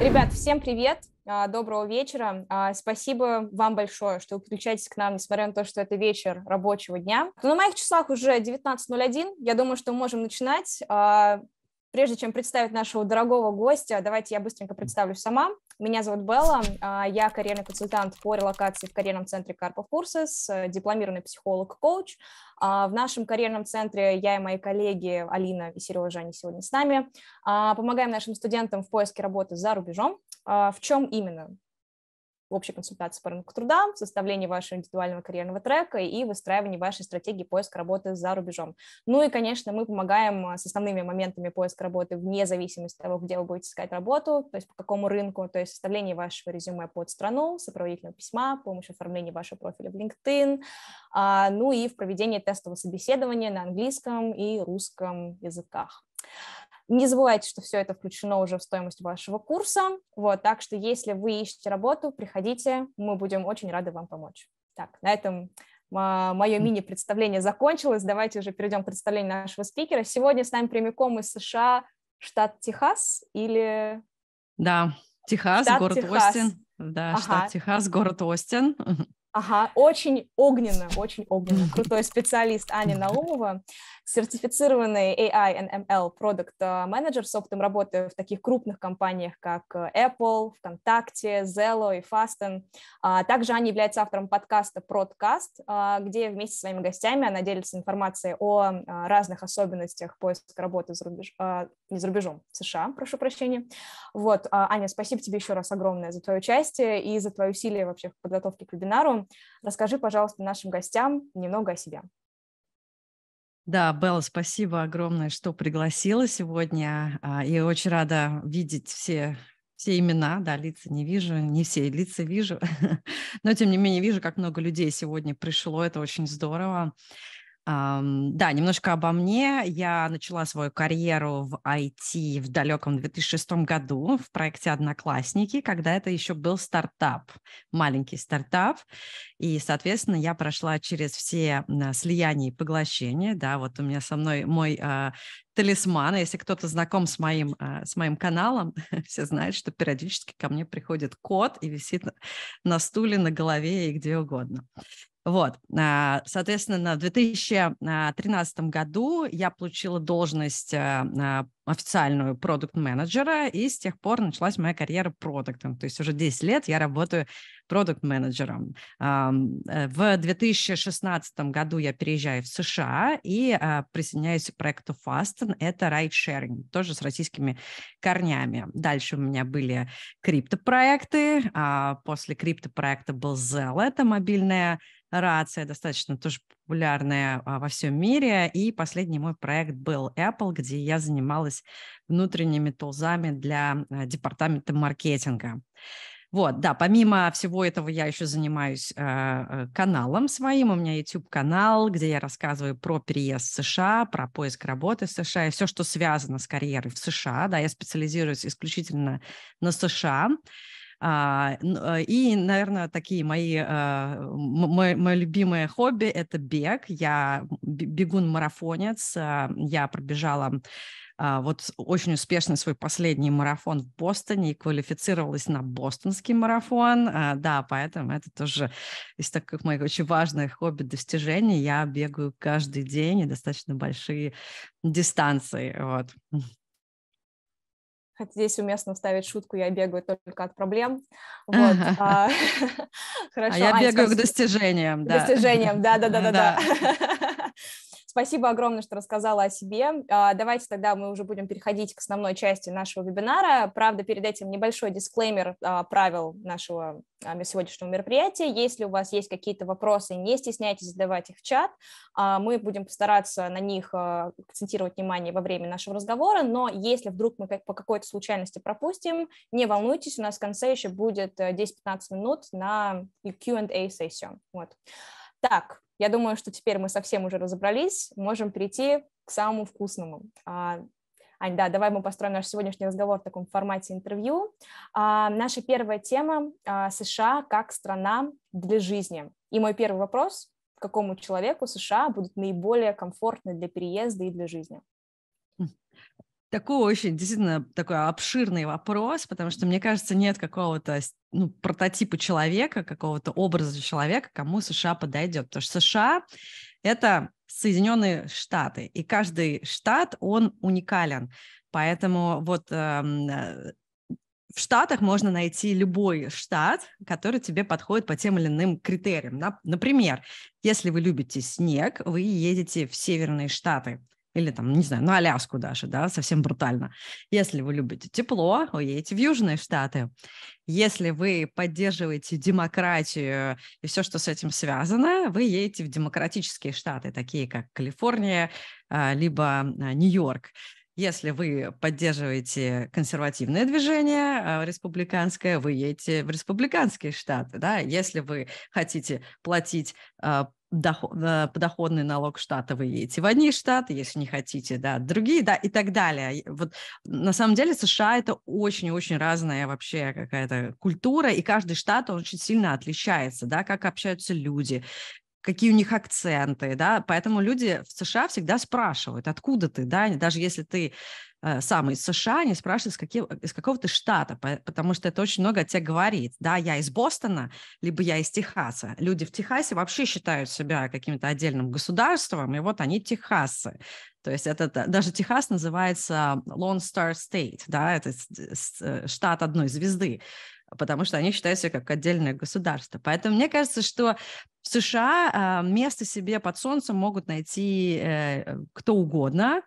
Ребят, всем привет, а, доброго вечера. А, спасибо вам большое, что вы подключаетесь к нам, несмотря на то, что это вечер рабочего дня. Ну, на моих часах уже 19.01, я думаю, что мы можем начинать. А, прежде чем представить нашего дорогого гостя, давайте я быстренько представлю сама. Меня зовут Белла, а, я карьерный консультант по релокации в карьерном центре Карпов Courses, э, дипломированный психолог-коуч. А, в нашем карьерном центре я и мои коллеги Алина и Сережа, они сегодня с нами, а, помогаем нашим студентам в поиске работы за рубежом. В чем именно? в общей консультации по рынку труда, составление вашего индивидуального карьерного трека и выстраивание вашей стратегии поиска работы за рубежом. Ну и, конечно, мы помогаем а, с основными моментами поиска работы вне зависимости от того, где вы будете искать работу, то есть по какому рынку, то есть составление вашего резюме под страну, сопроводительного письма, помощь оформления вашего профиля в LinkedIn, а, ну и в проведении тестового собеседования на английском и русском языках. Не забывайте, что все это включено уже в стоимость вашего курса. Вот, так что если вы ищете работу, приходите, мы будем очень рады вам помочь. Так, на этом а, мое мини-представление закончилось. Давайте уже перейдем к представлению нашего спикера. Сегодня с нами прямиком из США штат Техас или... Да, Техас, штат город Техас. Остин. Да, ага. штат Техас, город Остин. Ага, очень огненно, очень огненно. Крутой специалист Аня Наумова, сертифицированный AI and ML продукт а, менеджер с опытом работы в таких крупных компаниях, как э, Apple, ВКонтакте, Zello и Fasten. А, также Аня является автором подкаста «Продкаст», а, где вместе с своими гостями она делится информацией о разных особенностях поиска работы за, рубеж... не за рубежом, в США, прошу прощения. Вот, Аня, спасибо тебе еще раз огромное за твое участие и за твои усилия вообще в подготовке к вебинару целом расскажи, пожалуйста, нашим гостям немного о себе. Да, Белла, спасибо огромное, что пригласила сегодня. А, и очень рада видеть все все имена, да, лица не вижу, не все лица вижу, но тем не менее вижу, как много людей сегодня пришло, это очень здорово. Да, немножко обо мне. Я начала свою карьеру в IT в далеком 2006 году в проекте «Одноклассники», когда это еще был стартап, маленький стартап. И, соответственно, я прошла через все слияния и поглощения. Да, вот у меня со мной мой а, талисман. Если кто-то знаком с моим, а, с моим каналом, все знают, что периодически ко мне приходит кот и висит на стуле, на голове и где угодно. Вот, а, соответственно, в 2013 а, году я получила должность а, официальную продукт-менеджера, и с тех пор началась моя карьера продуктом. То есть уже 10 лет я работаю продукт-менеджером. Э, в 2016 году я переезжаю в США и а, присоединяюсь к проекту Fasten. Это ride-sharing, тоже с российскими корнями. Дальше у меня были криптопроекты. А, после криптопроекта был Zelle, это мобильная рация, достаточно тоже популярная а, во всем мире. И последний мой проект был Apple, где я занималась внутренними тулзами для а, департамента маркетинга. Вот, да, помимо всего этого я еще занимаюсь э, каналом своим. У меня YouTube-канал, где я рассказываю про переезд в США, про поиск работы в США и все, что связано с карьерой в США. Да, я специализируюсь исключительно на США. А, э, и, наверное, такие мои, э, мои мои любимые хобби – это бег. Я бегун-марафонец, э, я пробежала а, вот очень успешный свой последний марафон в Бостоне и квалифицировалась на бостонский марафон, да, поэтому это тоже из таких моих очень важных хобби достижений. Я бегаю каждый день и достаточно большие дистанции, вот хотя здесь уместно вставить шутку, я бегаю только от проблем. А, а хорошо. я а, бегаю к достижениям, Достижениям, да-да-да-да-да. Спасибо огромное, что рассказала о себе. А, давайте тогда мы уже будем переходить к основной части нашего вебинара. Правда, перед этим небольшой дисклеймер а, правил нашего а, сегодняшнего мероприятия. Если у вас есть какие-то вопросы, не стесняйтесь задавать их в чат. Мы будем постараться на них акцентировать внимание во время нашего разговора, но если вдруг мы по какой-то случайности пропустим, не волнуйтесь, у нас в конце еще будет 10-15 э, минут на Q&A сессию. Вот. Так, я думаю, что теперь мы совсем уже разобрались, можем перейти к самому вкусному. А, Ань, да, давай мы построим наш сегодняшний разговор в таком формате интервью. А, наша первая тема а, США как страна для жизни. И мой первый вопрос, какому человеку США будут наиболее комфортны для переезда и для жизни? Хм такой очень действительно такой обширный вопрос, потому что, мне кажется, нет какого-то ну, прототипа человека, какого-то образа человека, кому США подойдет. Потому что США — это Соединенные Штаты, и каждый штат, он уникален. Поэтому вот эм, э, в Штатах можно найти любой штат, который тебе подходит по тем или иным критериям. Например, если вы любите снег, вы едете в Северные Штаты – или там, не знаю, на Аляску даже, да, совсем брутально. Если вы любите тепло, уедете в Южные Штаты. Если вы поддерживаете демократию и все, что с этим связано, вы едете в демократические штаты, такие как Калифорния, а, либо а, Нью-Йорк. Если вы поддерживаете консервативное движение а, республиканское, вы едете в республиканские штаты. Да? Если вы хотите платить а, подоходный налог штата вы едете в одни штаты, если не хотите, да, другие, да, и так далее. Вот на самом деле США это очень-очень разная вообще какая-то культура, и каждый штат, он очень сильно отличается, да, как общаются люди, какие у них акценты, да, поэтому люди в США всегда спрашивают, откуда ты, да, даже если ты э, самый из США, они спрашивают, из, каких, из какого ты штата, потому что это очень много о тебе говорит. Да, я из Бостона, либо я из Техаса. Люди в Техасе вообще считают себя каким-то отдельным государством, и вот они техасцы. То есть это даже Техас называется Lone Star State, да, это э, штат одной звезды потому что они считают себя как отдельное государство. Поэтому мне кажется, что в США а, место себе под солнцем могут найти э, э, кто угодно.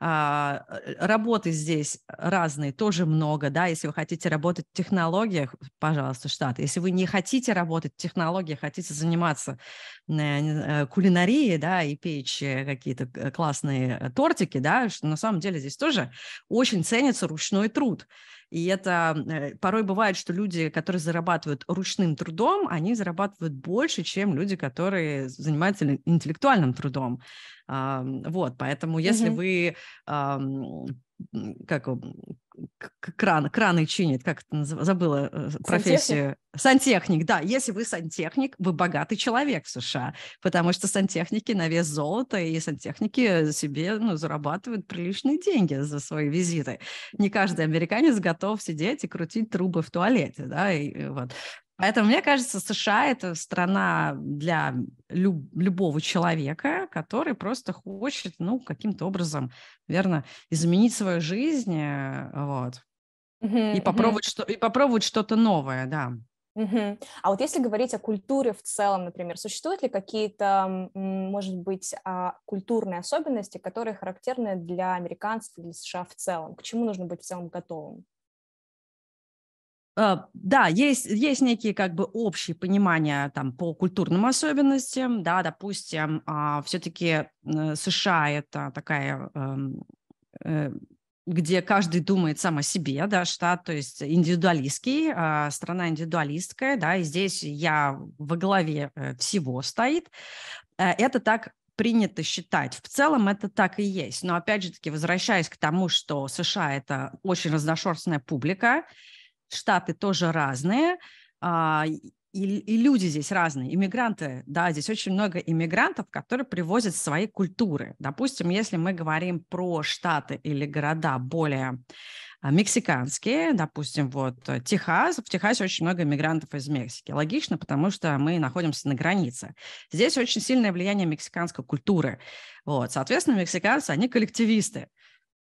А, э, работы здесь разные, тоже много, да, если вы хотите работать в технологиях, пожалуйста, Штаты. Если вы не хотите работать в технологиях, хотите заниматься кулинарией, да, и печь какие-то классные тортики, да, что на самом деле здесь тоже очень ценится ручной труд. И это э, порой бывает, что люди, которые зарабатывают ручным трудом, они зарабатывают больше, чем люди, которые занимаются интеллектуальным трудом. Вот, поэтому если mm-hmm. вы как кран, краны чинит, как это называется, забыла э, сантехник. профессию. Сантехник, да. Если вы сантехник, вы богатый человек в США, потому что сантехники на вес золота, и сантехники себе ну, зарабатывают приличные деньги за свои визиты. Не каждый американец готов сидеть и крутить трубы в туалете, да, и, э, вот. Поэтому, мне кажется, США – это страна для люб- любого человека, который просто хочет, ну, каким-то образом, верно, изменить свою жизнь, э, вот, mm-hmm, и, попробовать mm-hmm. что- и попробовать что-то новое, да. Угу. А вот если говорить о культуре в целом, например, существуют ли какие-то, может быть, а, культурные особенности, которые характерны для американцев и для США в целом? К чему нужно быть в целом готовым? Э, да, есть, есть некие как бы общие понимания там по культурным особенностям, да, допустим, а, все-таки США это такая эм, э, где каждый думает сам о себе, да, штат, то есть индивидуалистский, а, страна индивидуалистская, да, и здесь я во главе э, всего стоит. это так принято считать. В целом это так и есть. Но опять же таки, возвращаясь к тому, что США – это очень разношерстная публика, штаты тоже разные, а, и, и люди здесь разные, иммигранты, да, здесь очень много иммигрантов, которые привозят свои культуры. Допустим, если мы говорим про штаты или города более а, мексиканские, допустим, вот э, Техас, в Техасе очень много иммигрантов из Мексики. Логично, потому что мы находимся на границе. Здесь очень сильное влияние мексиканской культуры. Вот, соответственно, мексиканцы, они коллективисты.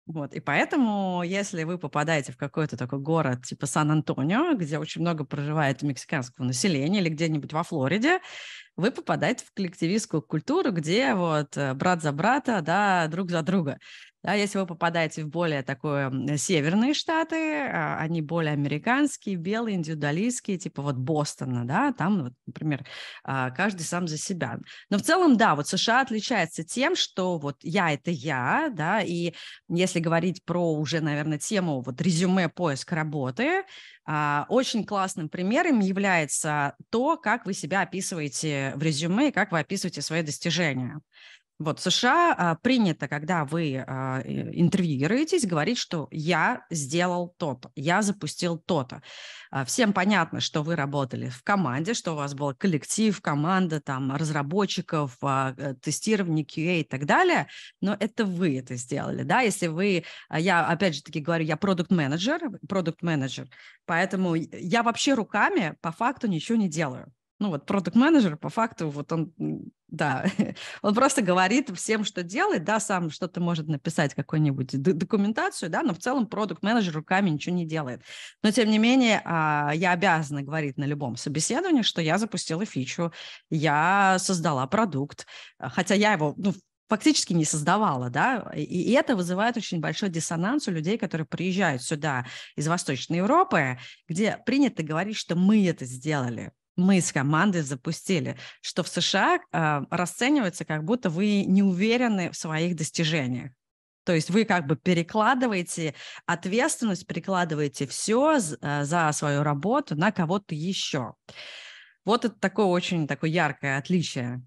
Вот, и поэтому, если вы попадаете в какой-то такой город типа Сан-Антонио, где очень много проживает мексиканского населения, или где-нибудь во Флориде, вы попадаете в коллективистскую культуру, где вот э, брат за брата, да, друг за друга. Да, если вы попадаете в более такое северные штаты, а, они более американские, белые, индивидуалистские, типа вот Бостона, да, там, вот, например, а, каждый сам за себя. Но в целом, да, вот США отличается тем, что вот я – это я, да, и если говорить про уже, наверное, тему вот резюме поиск работы, а, очень классным примером является то, как вы себя описываете в резюме и как вы описываете свои достижения. Вот в США а, принято, когда вы а, интервьюируетесь, говорить, что я сделал то-то, я запустил то-то. А, всем понятно, что вы работали в команде, что у вас был коллектив, команда там разработчиков, а, э, тестирование QA и так далее, но это вы это сделали, да? Если вы, а, я опять же таки говорю, я продукт-менеджер, продукт-менеджер, поэтому я вообще руками по факту ничего не делаю ну вот продукт менеджер по факту вот он да, он просто говорит всем, что делает, да, сам что-то может написать, какую-нибудь документацию, да, но в целом продукт-менеджер руками ничего не делает. Но, тем не менее, а, я обязана говорить на любом собеседовании, что я запустила фичу, я создала продукт, а, хотя я его, ну, фактически не создавала, да, и это вызывает очень большой диссонанс у людей, которые приезжают сюда из Восточной Европы, где принято говорить, что мы это сделали, мы с командой запустили, что в США э, расценивается, как будто вы не уверены в своих достижениях. То есть вы как бы перекладываете ответственность, перекладываете все а, за свою работу на кого-то еще. Вот это такое очень такое яркое отличие.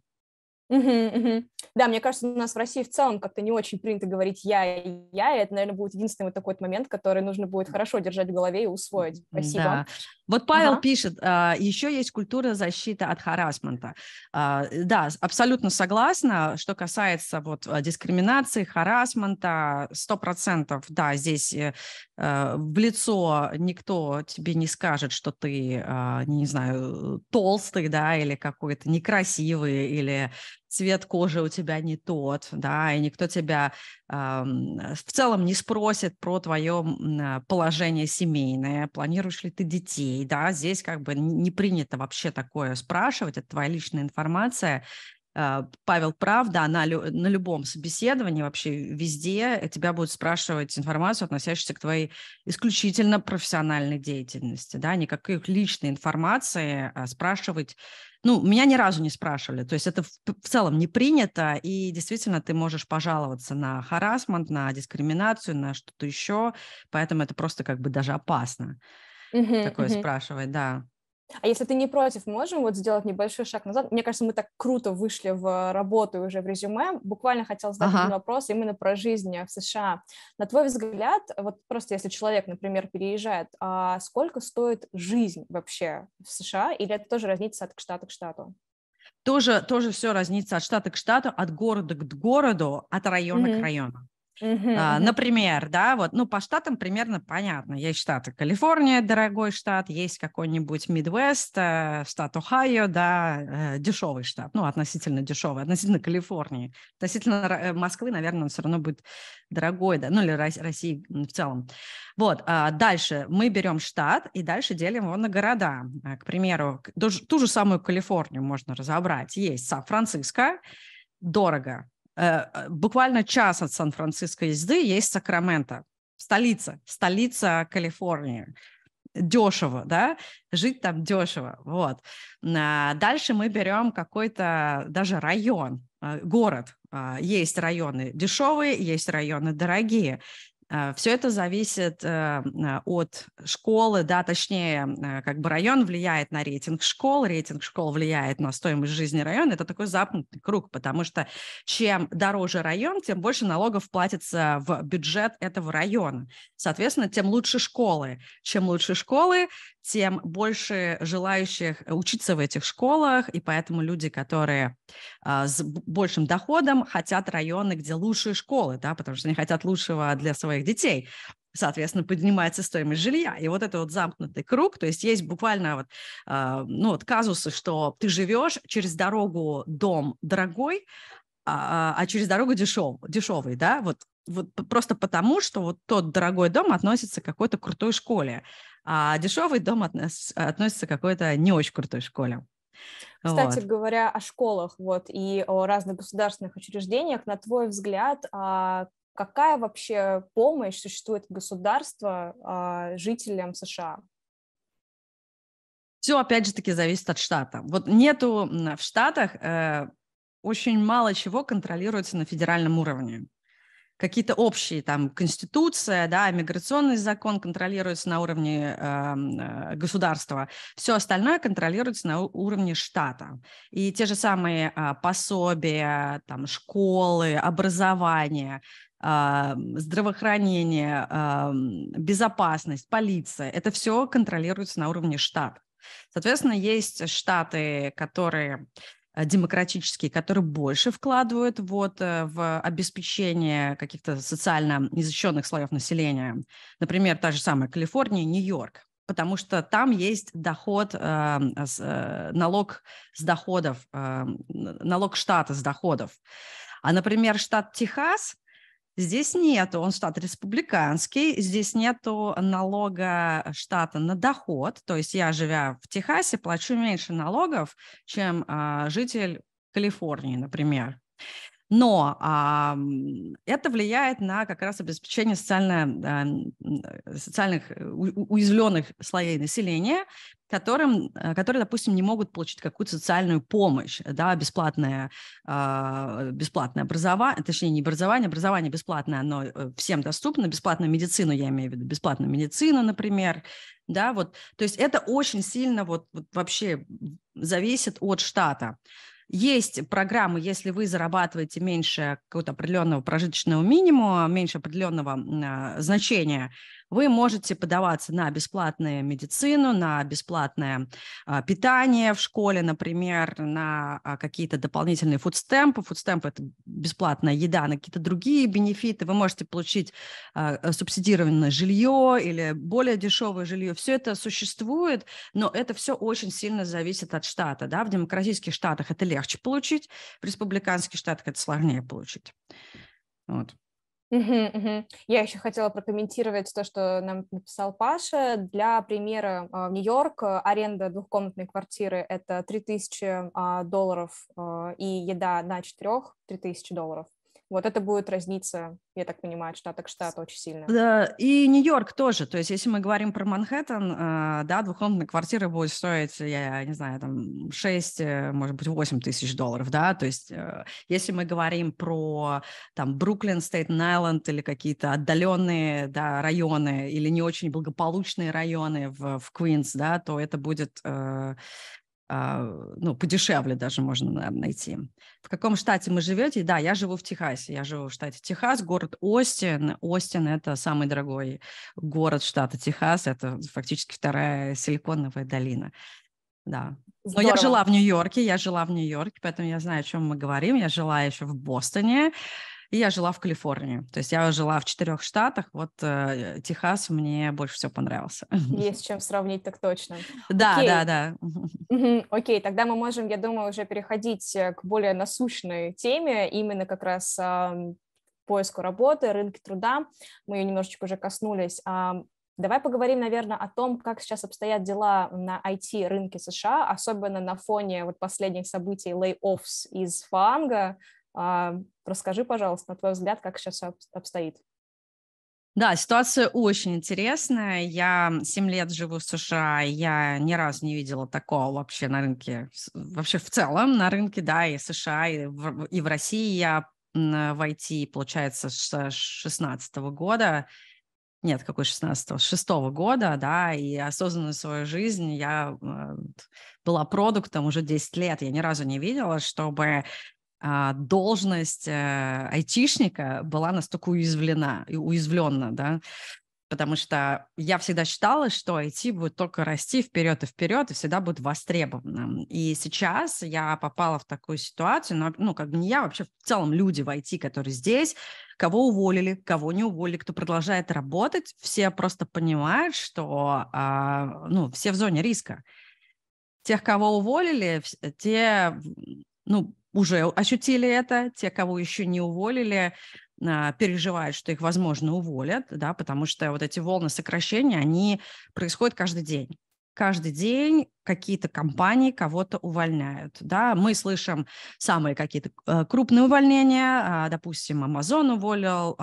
Угу, угу. Да, мне кажется, у нас в России в целом как-то не очень принято говорить «я» и «я», и это, наверное, будет единственный вот такой вот момент, который нужно будет хорошо держать в голове и усвоить. Спасибо. Да. Вот Павел ага. пишет, а, еще есть культура защиты от харасмента. А, э, да, абсолютно согласна, что касается вот а, дискриминации, харасмента, Сто процентов, да, здесь э, э, в лицо никто тебе не скажет, что ты, не знаю, толстый, да, или какой-то некрасивый, или цвет кожи у тебя не тот, да, и никто тебя э, в целом не спросит про твое э, положение семейное, планируешь ли ты детей, да, здесь как бы не принято вообще такое спрашивать, это твоя личная информация, э, Павел прав, да, на, на любом собеседовании, вообще везде тебя будут спрашивать информацию, относящуюся к твоей исключительно профессиональной деятельности, да, никакой личной информации э, спрашивать ну, меня ни разу не спрашивали, то есть это в, в целом не принято, и действительно ты можешь пожаловаться на харасмент, на дискриминацию, на что-то еще, поэтому это просто как бы даже опасно. Mm-hmm, такое mm-hmm. спрашивать, да. А если ты не против, можем вот сделать небольшой шаг назад? Мне кажется, мы так круто вышли в работу уже в резюме. Буквально хотел задать ага. один вопрос именно про жизнь в США. На твой взгляд, вот просто если человек, например, переезжает, а сколько стоит жизнь вообще в США? Или это тоже разнится от штата к штату? Тоже, тоже все разнится от штата к штату, от города к городу, от района mm-hmm. к району. Uh-huh, Например, да, вот, ну, по штатам примерно понятно. Есть штаты Калифорния, дорогой штат, есть какой-нибудь Мидвест, э, штат Ohio, да, э, дешевый штат, ну, относительно дешевый, относительно Калифорнии. Относительно э, Москвы, наверное, он все равно будет дорогой, да, ну, или России в целом. Вот, а дальше мы берем штат и дальше делим его на города. К примеру, ту же самую Калифорнию можно разобрать. Есть Сан-Франциско, дорого, Э, э, буквально час от Сан-Франциско езды есть Сакраменто, столица, столица Калифорнии. Дешево, да, жить там дешево, вот. А дальше мы берем какой-то даже район, э, город. А, есть районы дешевые, есть районы дорогие. Э, Все это зависит э, от школы, да, точнее, э, как бы район влияет на рейтинг школ, рейтинг школ влияет на стоимость жизни района. Это такой запнутый круг, потому что чем дороже район, тем больше налогов платится в бюджет этого района. Соответственно, тем лучше школы. Чем лучше школы, тем больше желающих э, учиться в этих школах, и поэтому люди, которые а, с большим доходом хотят районы, где лучшие школы, да, потому что они хотят лучшего для своих детей соответственно, поднимается стоимость жилья. И вот это вот замкнутый круг, то есть есть буквально вот, э, ну, вот казусы, что ты живешь через дорогу дом дорогой, а, а, а через дорогу дешев, дешевый, да, вот, вот просто потому, что вот тот дорогой дом относится к какой-то крутой школе, а дешевый дом отнес, относится к какой-то не очень крутой школе. Кстати вот. говоря, о школах вот, и о разных государственных учреждениях, на твой взгляд, а какая вообще помощь существует государство а, жителям США? Все, опять же таки, зависит от штата. Вот нету в штатах э, очень мало чего контролируется на федеральном уровне какие-то общие, там, конституция, да, миграционный закон контролируется на уровне эм, э, государства, все остальное контролируется на уровне штата. И те же самые э, пособия, там, школы, образование, э, здравоохранение, э, безопасность, полиция, это все контролируется на уровне штата. Соответственно, есть штаты, которые Э, демократические, которые больше вкладывают вот э, в обеспечение каких-то социально незащищенных слоев населения. Например, та же самая Калифорния, Нью-Йорк потому что там есть доход, э, с, э, налог с доходов, э, налог штата с доходов. А, например, штат Техас Здесь нету, он штат республиканский, здесь нету налога э, штата на доход, то есть я, живя в Техасе, плачу меньше налогов, чем э, житель Калифорнии, например. Но а, это влияет на как раз обеспечение социально, а, э, социальных э, уязвленных слоей населения, которым, э, которые, допустим, не могут получить какую-то социальную помощь, да, бесплатное, а, бесплатное образование, точнее, не образование, образование бесплатное, оно всем доступно, бесплатную медицину, я имею в виду, бесплатную медицину, например, да, вот, то есть это очень сильно вот, вот вообще зависит от штата. Есть программы, если вы зарабатываете меньше какого-то определенного прожиточного минимума, меньше определенного а, значения вы можете подаваться на бесплатную медицину, на бесплатное а, питание в школе, например, на а, какие-то дополнительные фудстемпы. Фудстемпы – это бесплатная еда, на какие-то другие бенефиты. Вы можете получить а, э, субсидированное жилье или более дешевое жилье. Все это существует, но это все очень сильно зависит от штата. Да? В демократических штатах это легче получить, в республиканских штатах это сложнее получить. Вот. Угу, угу. Я еще хотела прокомментировать то, что нам написал Паша. Для примера, в а, Нью-Йорк а, аренда двухкомнатной квартиры – это 3000 а, долларов и еда на четырех – 3000 долларов. Вот это будет разница, я так понимаю, от штата к штату очень сильно. Да, и Нью-Йорк тоже. То есть если мы говорим про Манхэттен, а, да, двухкомнатная квартира будет стоить, я не знаю, там 6, э, может быть, 8 тысяч долларов, да. То есть э, если мы говорим про там Бруклин, Стейтен-Айленд или какие-то отдаленные да, районы или не очень благополучные районы в, в Квинс, да, то это будет э, а, ну, подешевле даже можно найти. В каком штате мы живете? Да, я живу в Техасе. Я живу в штате Техас, город Остин. Остин – это самый дорогой город штата Техас. Это фактически вторая силиконовая долина. Да. Здорово. Но я жила в Нью-Йорке, я жила в Нью-Йорке, поэтому я знаю, о чем мы говорим. Я жила еще в Бостоне, и я жила в Калифорнии. То есть я жила в четырех штатах. Вот э, Техас мне больше всего понравился. Есть чем сравнить, так точно. Да, Окей. да, да. Окей, тогда мы можем, я думаю, уже переходить э, к более насущной теме, именно как раз э, поиску работы, рынке труда. Мы ее немножечко уже коснулись. Давай поговорим, наверное, о том, как сейчас обстоят дела на IT-рынке США, особенно на фоне вот последних событий лей-оффс из Фанга. Расскажи, пожалуйста, на твой взгляд, как сейчас все обстоит. Да, ситуация очень интересная. Я 7 лет живу в США, я ни разу не видела такого вообще на рынке, вообще в целом на рынке, да, и США, и в, и в России я в IT, получается, с 16 года, нет, какой 16-го, 6 года, да, и осознанную свою жизнь я э, была продуктом уже 10 лет, я ни разу не видела, чтобы а, должность э, айтишника была настолько уязвлена, и уязвлена, да, потому что я всегда считала, что IT будет только расти вперед и вперед, и всегда будет востребованным. И сейчас я попала в такую ситуацию, но, ну, как бы не я, а вообще в целом люди в IT, которые здесь, кого уволили, кого не уволили, кто продолжает работать, все просто понимают, что, а, ну, все в зоне риска. Тех, кого уволили, те, ну, уже ощутили это, те, кого еще не уволили, а, переживают, что их, возможно, уволят, да, потому что вот эти волны сокращения, они происходят каждый день. Каждый день какие-то компании кого-то увольняют. Да? Мы слышим самые какие-то э, крупные увольнения. А, допустим, Amazon уволил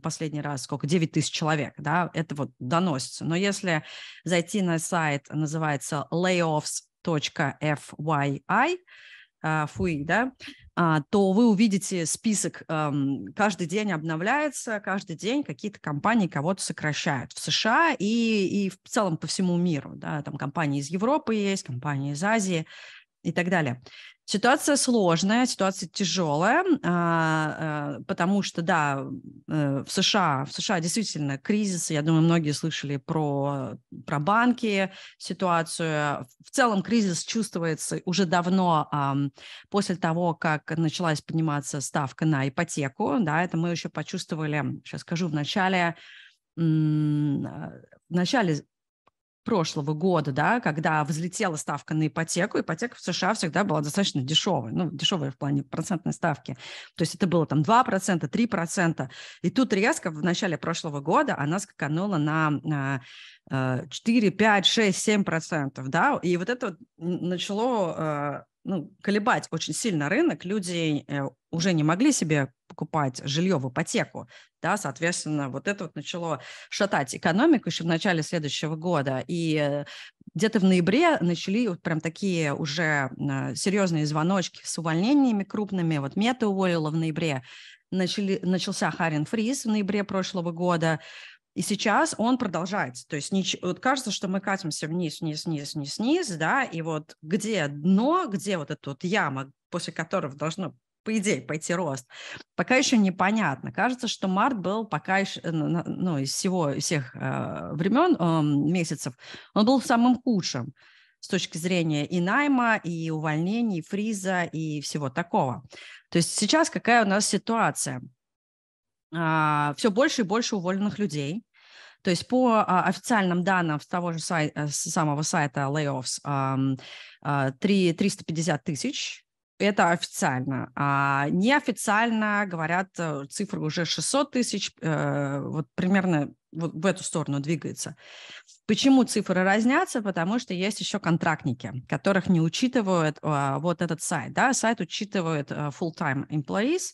последний раз сколько? 9 тысяч человек. Да? Это вот доносится. Но если зайти на сайт, называется layoffs.fyi, а, ФУИ, да, а, то вы увидите список, каждый день обновляется, каждый день какие-то компании кого-то сокращают в США и, и в целом по всему миру, да, там компании из Европы есть, компании из Азии, и так далее. Ситуация сложная, ситуация тяжелая, а, э, потому что, да, э, в США, в США действительно кризис, я думаю, многие слышали про, про банки, ситуацию. В целом кризис чувствуется уже давно после того, как началась подниматься ставка на ипотеку, да, это мы еще почувствовали, сейчас скажу, в начале э, в начале прошлого года, да, когда взлетела ставка на ипотеку, ипотека в США всегда была достаточно дешевой, ну, дешевая в плане процентной ставки. То есть это было там 2%, 3%. И тут резко в начале прошлого года она скаканула на 4, 5, 6, 7 процентов, да, и вот это начало а, ну, колебать очень сильно рынок, люди э, уже не могли себе покупать жилье в ипотеку, да, соответственно, вот это вот начало шатать экономику еще в начале следующего года, и э, где-то в ноябре начали вот прям такие уже э, серьезные звоночки с увольнениями крупными, вот Мета уволила в ноябре, начали, начался Харин Фриз в ноябре прошлого года, и сейчас он продолжается. То есть вот кажется, что мы катимся вниз, вниз, вниз, вниз, вниз, да, и вот где дно, где вот эта вот яма, после которого должно по идее, пойти рост. Пока еще непонятно. Кажется, что март был пока еще, э, ну, из всего, из всех э, а, времен, э, месяцев, он был самым худшим с точки зрения и найма, и увольнений, и фриза, и всего такого. То есть сейчас какая у нас ситуация? А, все больше и больше уволенных людей. То есть по а, официальным данным с того же сайта, э, с самого сайта Layoffs а, 3, 350 тысяч это официально. А неофициально говорят э, цифры уже 600 тысяч, э, вот примерно вот в эту сторону двигается. Почему цифры разнятся? Потому что есть еще контрактники, которых не учитывают а, вот этот сайт. Да? Сайт учитывает а, full-time employees.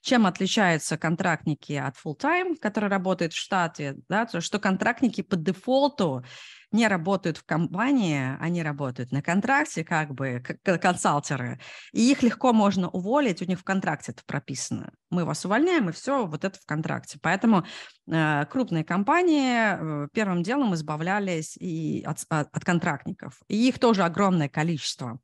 Чем отличаются контрактники от full-time, которые работают в штате? Да? То, что контрактники по дефолту не работают в компании, они работают на контракте, как бы как консалтеры, и их легко можно уволить, у них в контракте это прописано мы вас увольняем, и все вот это в контракте. Поэтому э, крупные компании э, первым делом избавлялись и от, от, от контрактников. И их тоже огромное количество.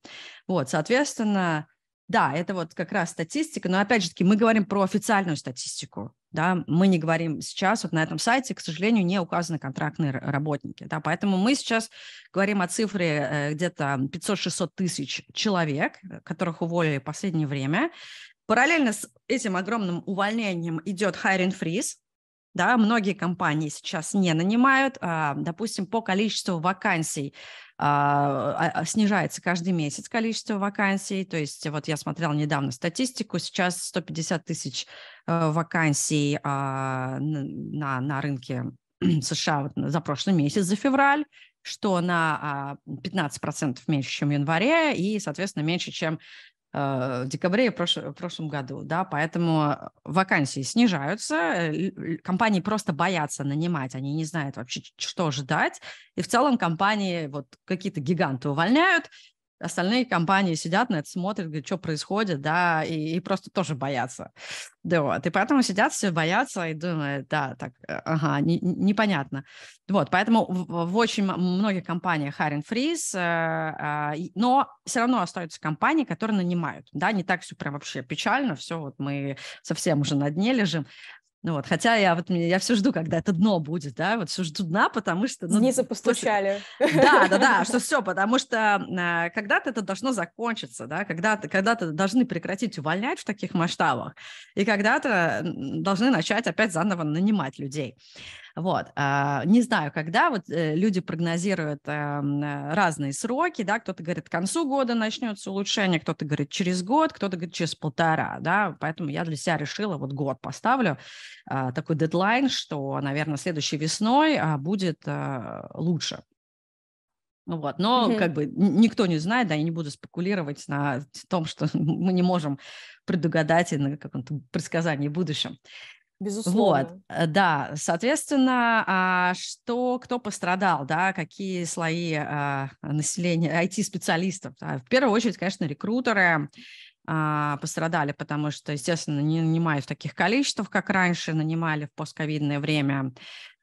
Вот, соответственно, да, это вот как раз статистика, но опять же таки мы говорим про официальную статистику, да, мы не говорим сейчас, вот на этом сайте, к сожалению, не указаны контрактные работники, да, поэтому мы сейчас говорим о цифре э, где-то 500-600 тысяч человек, которых уволили в последнее время, Параллельно с этим огромным увольнением идет hiring freeze, да, многие компании сейчас не нанимают, а, допустим, по количеству вакансий а, а, снижается каждый месяц количество вакансий, то есть вот я смотрела недавно статистику, сейчас 150 тысяч э, вакансий на, на рынке США вот за прошлый месяц, за февраль, что на 15% меньше, чем в январе, и, соответственно, меньше, чем Э, в декабре в прошлом, в прошлом году, да, поэтому э, вакансии снижаются, э, компании просто боятся нанимать, они не знают вообще, что ждать, и в целом компании, вот какие-то гиганты увольняют, Остальные компании сидят на это, смотрят, говорят, что происходит, да, и, и просто тоже боятся. Да, вот. И поэтому сидят все, боятся и думают, да, так, э, ага, не, непонятно. Вот, поэтому в, в очень многих компаниях hiring freeze, э, э, но все равно остаются компании, которые нанимают, да, не так все прям вообще печально, все, вот мы совсем уже на дне лежим, ну вот, хотя я вот мне, я все жду, когда это дно будет, да, вот все жду дна, потому что... Ну, Снизу постучали. Да, да, да, что все, потому что э, когда-то это должно закончиться, да, когда-то когда то должны прекратить увольнять в таких масштабах, и когда-то должны начать опять заново нанимать людей. Вот. А, не знаю, когда вот э, люди прогнозируют эм, э, разные сроки, да, кто-то говорит, к концу года начнется улучшение, кто-то говорит через год, кто-то говорит через полтора, да, поэтому я для себя решила вот год поставлю а, такой дедлайн, что, наверное, следующей весной а, будет э, лучше. Ну вот, но mm-hmm. как бы никто не знает, да, я не буду спекулировать на том, что мы не можем предугадать и на каком-то предсказании в будущем. Безусловно. Вот, э, да, соответственно, а, что, кто пострадал, да, какие слои а, населения, IT-специалистов, да? в первую очередь, конечно, рекрутеры, а, пострадали, потому что, естественно, не нанимают в таких количествах, как раньше, нанимали в постковидное время.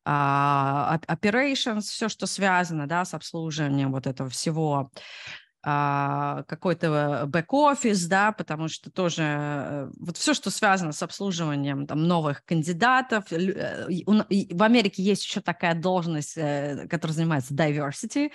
Operations, все, что связано да, с обслуживанием вот этого всего. А, какой-то э, бэк-офис, да, потому что тоже э, вот все, что связано с обслуживанием там, новых кандидатов. Э, в Америке есть еще такая должность, которая занимается diversity,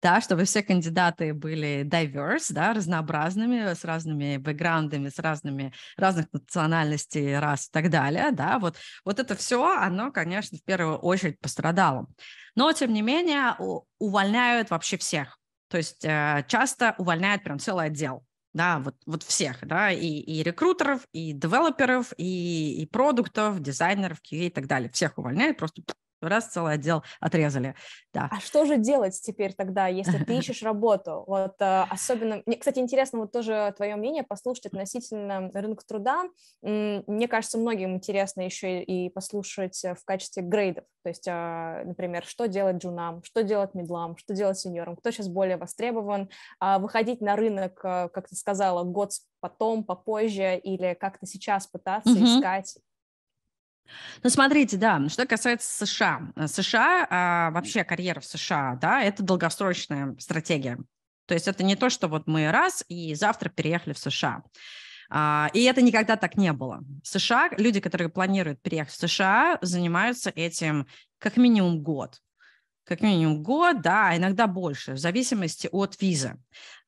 да, чтобы все кандидаты были diverse, да, разнообразными, с разными бэкграундами, с разными, разных национальностей, рас и так далее, да, вот, вот это все, оно, конечно, в первую очередь пострадало. Но, тем не менее, увольняют вообще всех, то есть э, часто увольняют прям целый отдел да, вот, вот всех, да, и, и рекрутеров, и девелоперов, и, и продуктов, дизайнеров, QA и так далее. Всех увольняют просто раз целый отдел отрезали. Да. А что же делать теперь тогда, если ты ищешь работу? Вот э, особенно, мне, кстати, интересно вот тоже твое мнение послушать относительно рынка труда. Мне кажется, многим интересно еще и послушать э, в качестве грейдов. То есть, а, например, что делать джунам, что делать медлам, что делать сеньорам, кто сейчас более востребован, а, выходить на рынок, э, как ты сказала, год потом, попозже, или как-то сейчас пытаться mm искать ну, смотрите, да, что касается США. США, а, вообще карьера в США, да, это долгосрочная стратегия. То есть это не то, что вот мы раз и завтра переехали в США. А, и это никогда так не было. В США люди, которые планируют переехать в США, занимаются этим как минимум год как минимум год, да, а иногда больше, в зависимости от визы.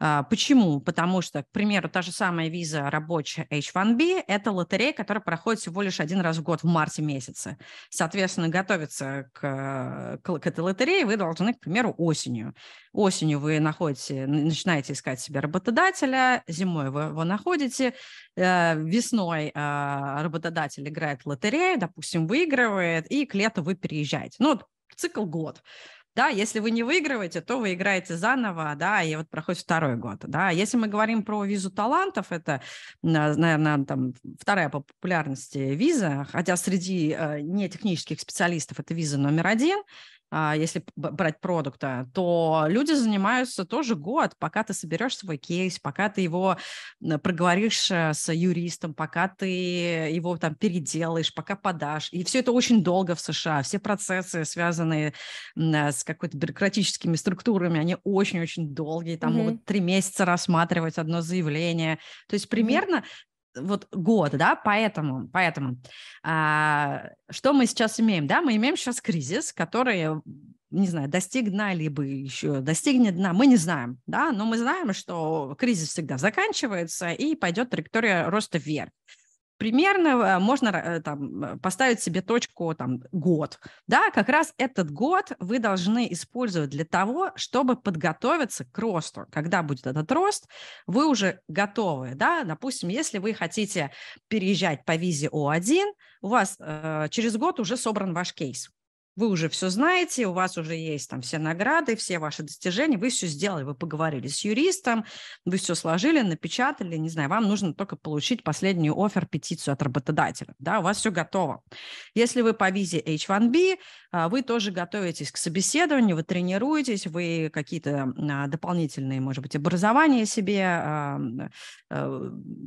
А, почему? Потому что, к примеру, та же самая виза рабочая H1B – это лотерея, которая проходит всего лишь один раз в год в марте месяце. Соответственно, готовиться к, к, к этой лотерее вы должны, к примеру, осенью. Осенью вы находите, начинаете искать себе работодателя, зимой вы его находите, э, весной а, работодатель играет в лотерею, допустим, выигрывает, и к лету вы переезжаете. Ну, цикл год. Да, если вы не выигрываете, то вы играете заново, да, и вот проходит второй год, да. Если мы говорим про визу талантов, это, а, наверное, там вторая по популярности виза, хотя среди э, нетехнических специалистов это виза номер один, а, если брать продукта, то люди занимаются тоже год, пока ты соберешь свой кейс, пока ты его проговоришь э, с юристом, пока ты его там переделаешь, пока подашь. И все это очень долго в США. Все процессы, связанные э, с какой-то бюрократическими структурами, они очень-очень долгие. Там mm-hmm. могут три месяца рассматривать одно заявление. То есть примерно mm-hmm вот год, да, поэтому, поэтому а, что мы сейчас имеем, да, мы имеем сейчас кризис, который не знаю, достиг дна, либо еще достигнет дна, мы не знаем, да, но мы знаем, что кризис всегда заканчивается и пойдет траектория роста вверх примерно э, можно э, там, э, поставить себе точку там, год. Да, как раз этот год вы должны использовать для того, чтобы подготовиться к росту. Когда будет этот рост, вы уже готовы. Да? Допустим, если вы хотите переезжать по визе О1, у вас э, через год уже собран ваш кейс вы уже все знаете, у вас уже есть там все награды, все ваши достижения, вы все сделали, вы поговорили с юристом, вы все сложили, напечатали, не знаю, вам нужно только получить последнюю офер, петицию от работодателя, да, у вас все готово. Если вы по визе H1B, а, вы тоже готовитесь к собеседованию, вы тренируетесь, вы какие-то а, дополнительные, может быть, образования себе а,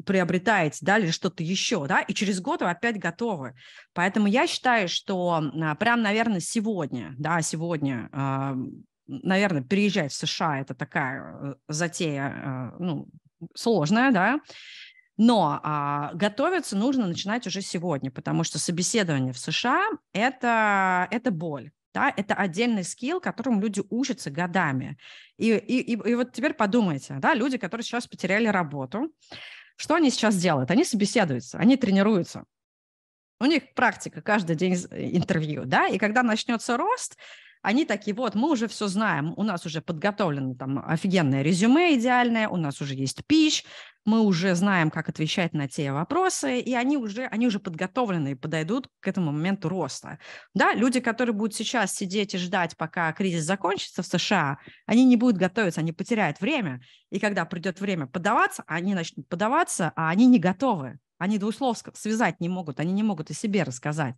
приобретаете, да, или что-то еще, да, и через год вы опять готовы. Поэтому я считаю, что прям, наверное, сегодня, да, сегодня а, наверное, переезжать в США это такая э, затея э, ну, сложная, да. Но а, готовиться нужно начинать уже сегодня, потому что собеседование в США это, это боль. Да, это отдельный скилл, которым люди учатся годами. И, и, и, и вот теперь подумайте, да, люди, которые сейчас потеряли работу, что они сейчас делают? Они собеседуются, они тренируются. У них практика каждый день э, интервью, да, и когда начнется рост, они такие, вот, мы уже все знаем, у нас уже подготовлено там офигенное резюме идеальное, у нас уже есть пич, мы уже знаем, как отвечать на те вопросы, и они уже, они уже подготовлены и подойдут к этому моменту роста. Да, люди, которые будут сейчас сидеть и ждать, пока кризис закончится в США, они не будут готовиться, они потеряют время, и когда придет время подаваться, они начнут подаваться, а они не готовы. Они двух слов связать не могут, они не могут о себе рассказать,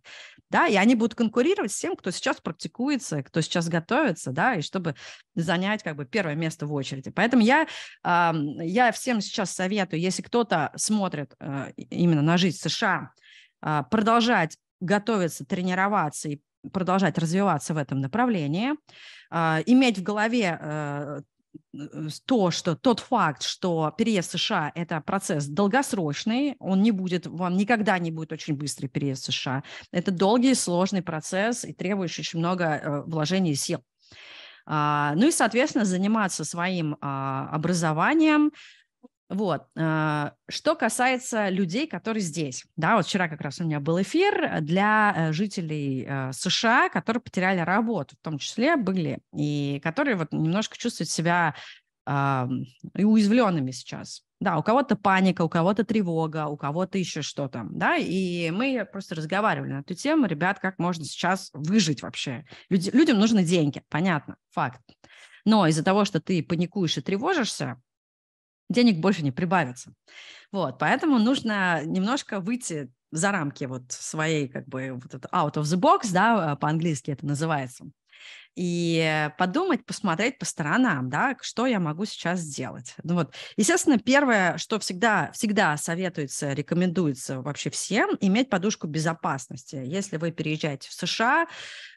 да, и они будут конкурировать с тем, кто сейчас практикуется, кто сейчас готовится, да, и чтобы занять как бы первое место в очереди. Поэтому я, я всем сейчас советую, если кто-то смотрит э, именно на жизнь США, а, продолжать готовиться, тренироваться и продолжать развиваться в этом направлении, а, иметь в голове э, Э, то, что тот факт, что переезд в США – это процесс долгосрочный, он не будет, вам никогда не будет очень быстрый переезд в США. Это долгий, сложный процесс и требующий очень много э, вложений и сил. А, ну и, соответственно, заниматься своим а, образованием, вот. А, что касается людей, которые здесь. Да, вот вчера как раз у меня был эфир для э, жителей э, США, которые потеряли работу, в том числе были, и которые вот немножко чувствуют себя и уязвленными сейчас. Да, у кого-то паника, у кого-то тревога, у кого-то еще что-то, да, и мы просто разговаривали на эту тему, ребят, как можно сейчас выжить вообще. Люди, людям нужны деньги, понятно, факт. Но из-за того, что ты паникуешь и тревожишься, денег больше не прибавится. Вот, поэтому нужно немножко выйти за рамки вот своей как бы вот это out of the box, да, а, по-английски это называется и э, подумать, посмотреть по сторонам, да, что я могу сейчас сделать. Ну вот, естественно, первое, что всегда, всегда советуется, рекомендуется вообще всем, иметь подушку безопасности. Если вы переезжаете в США,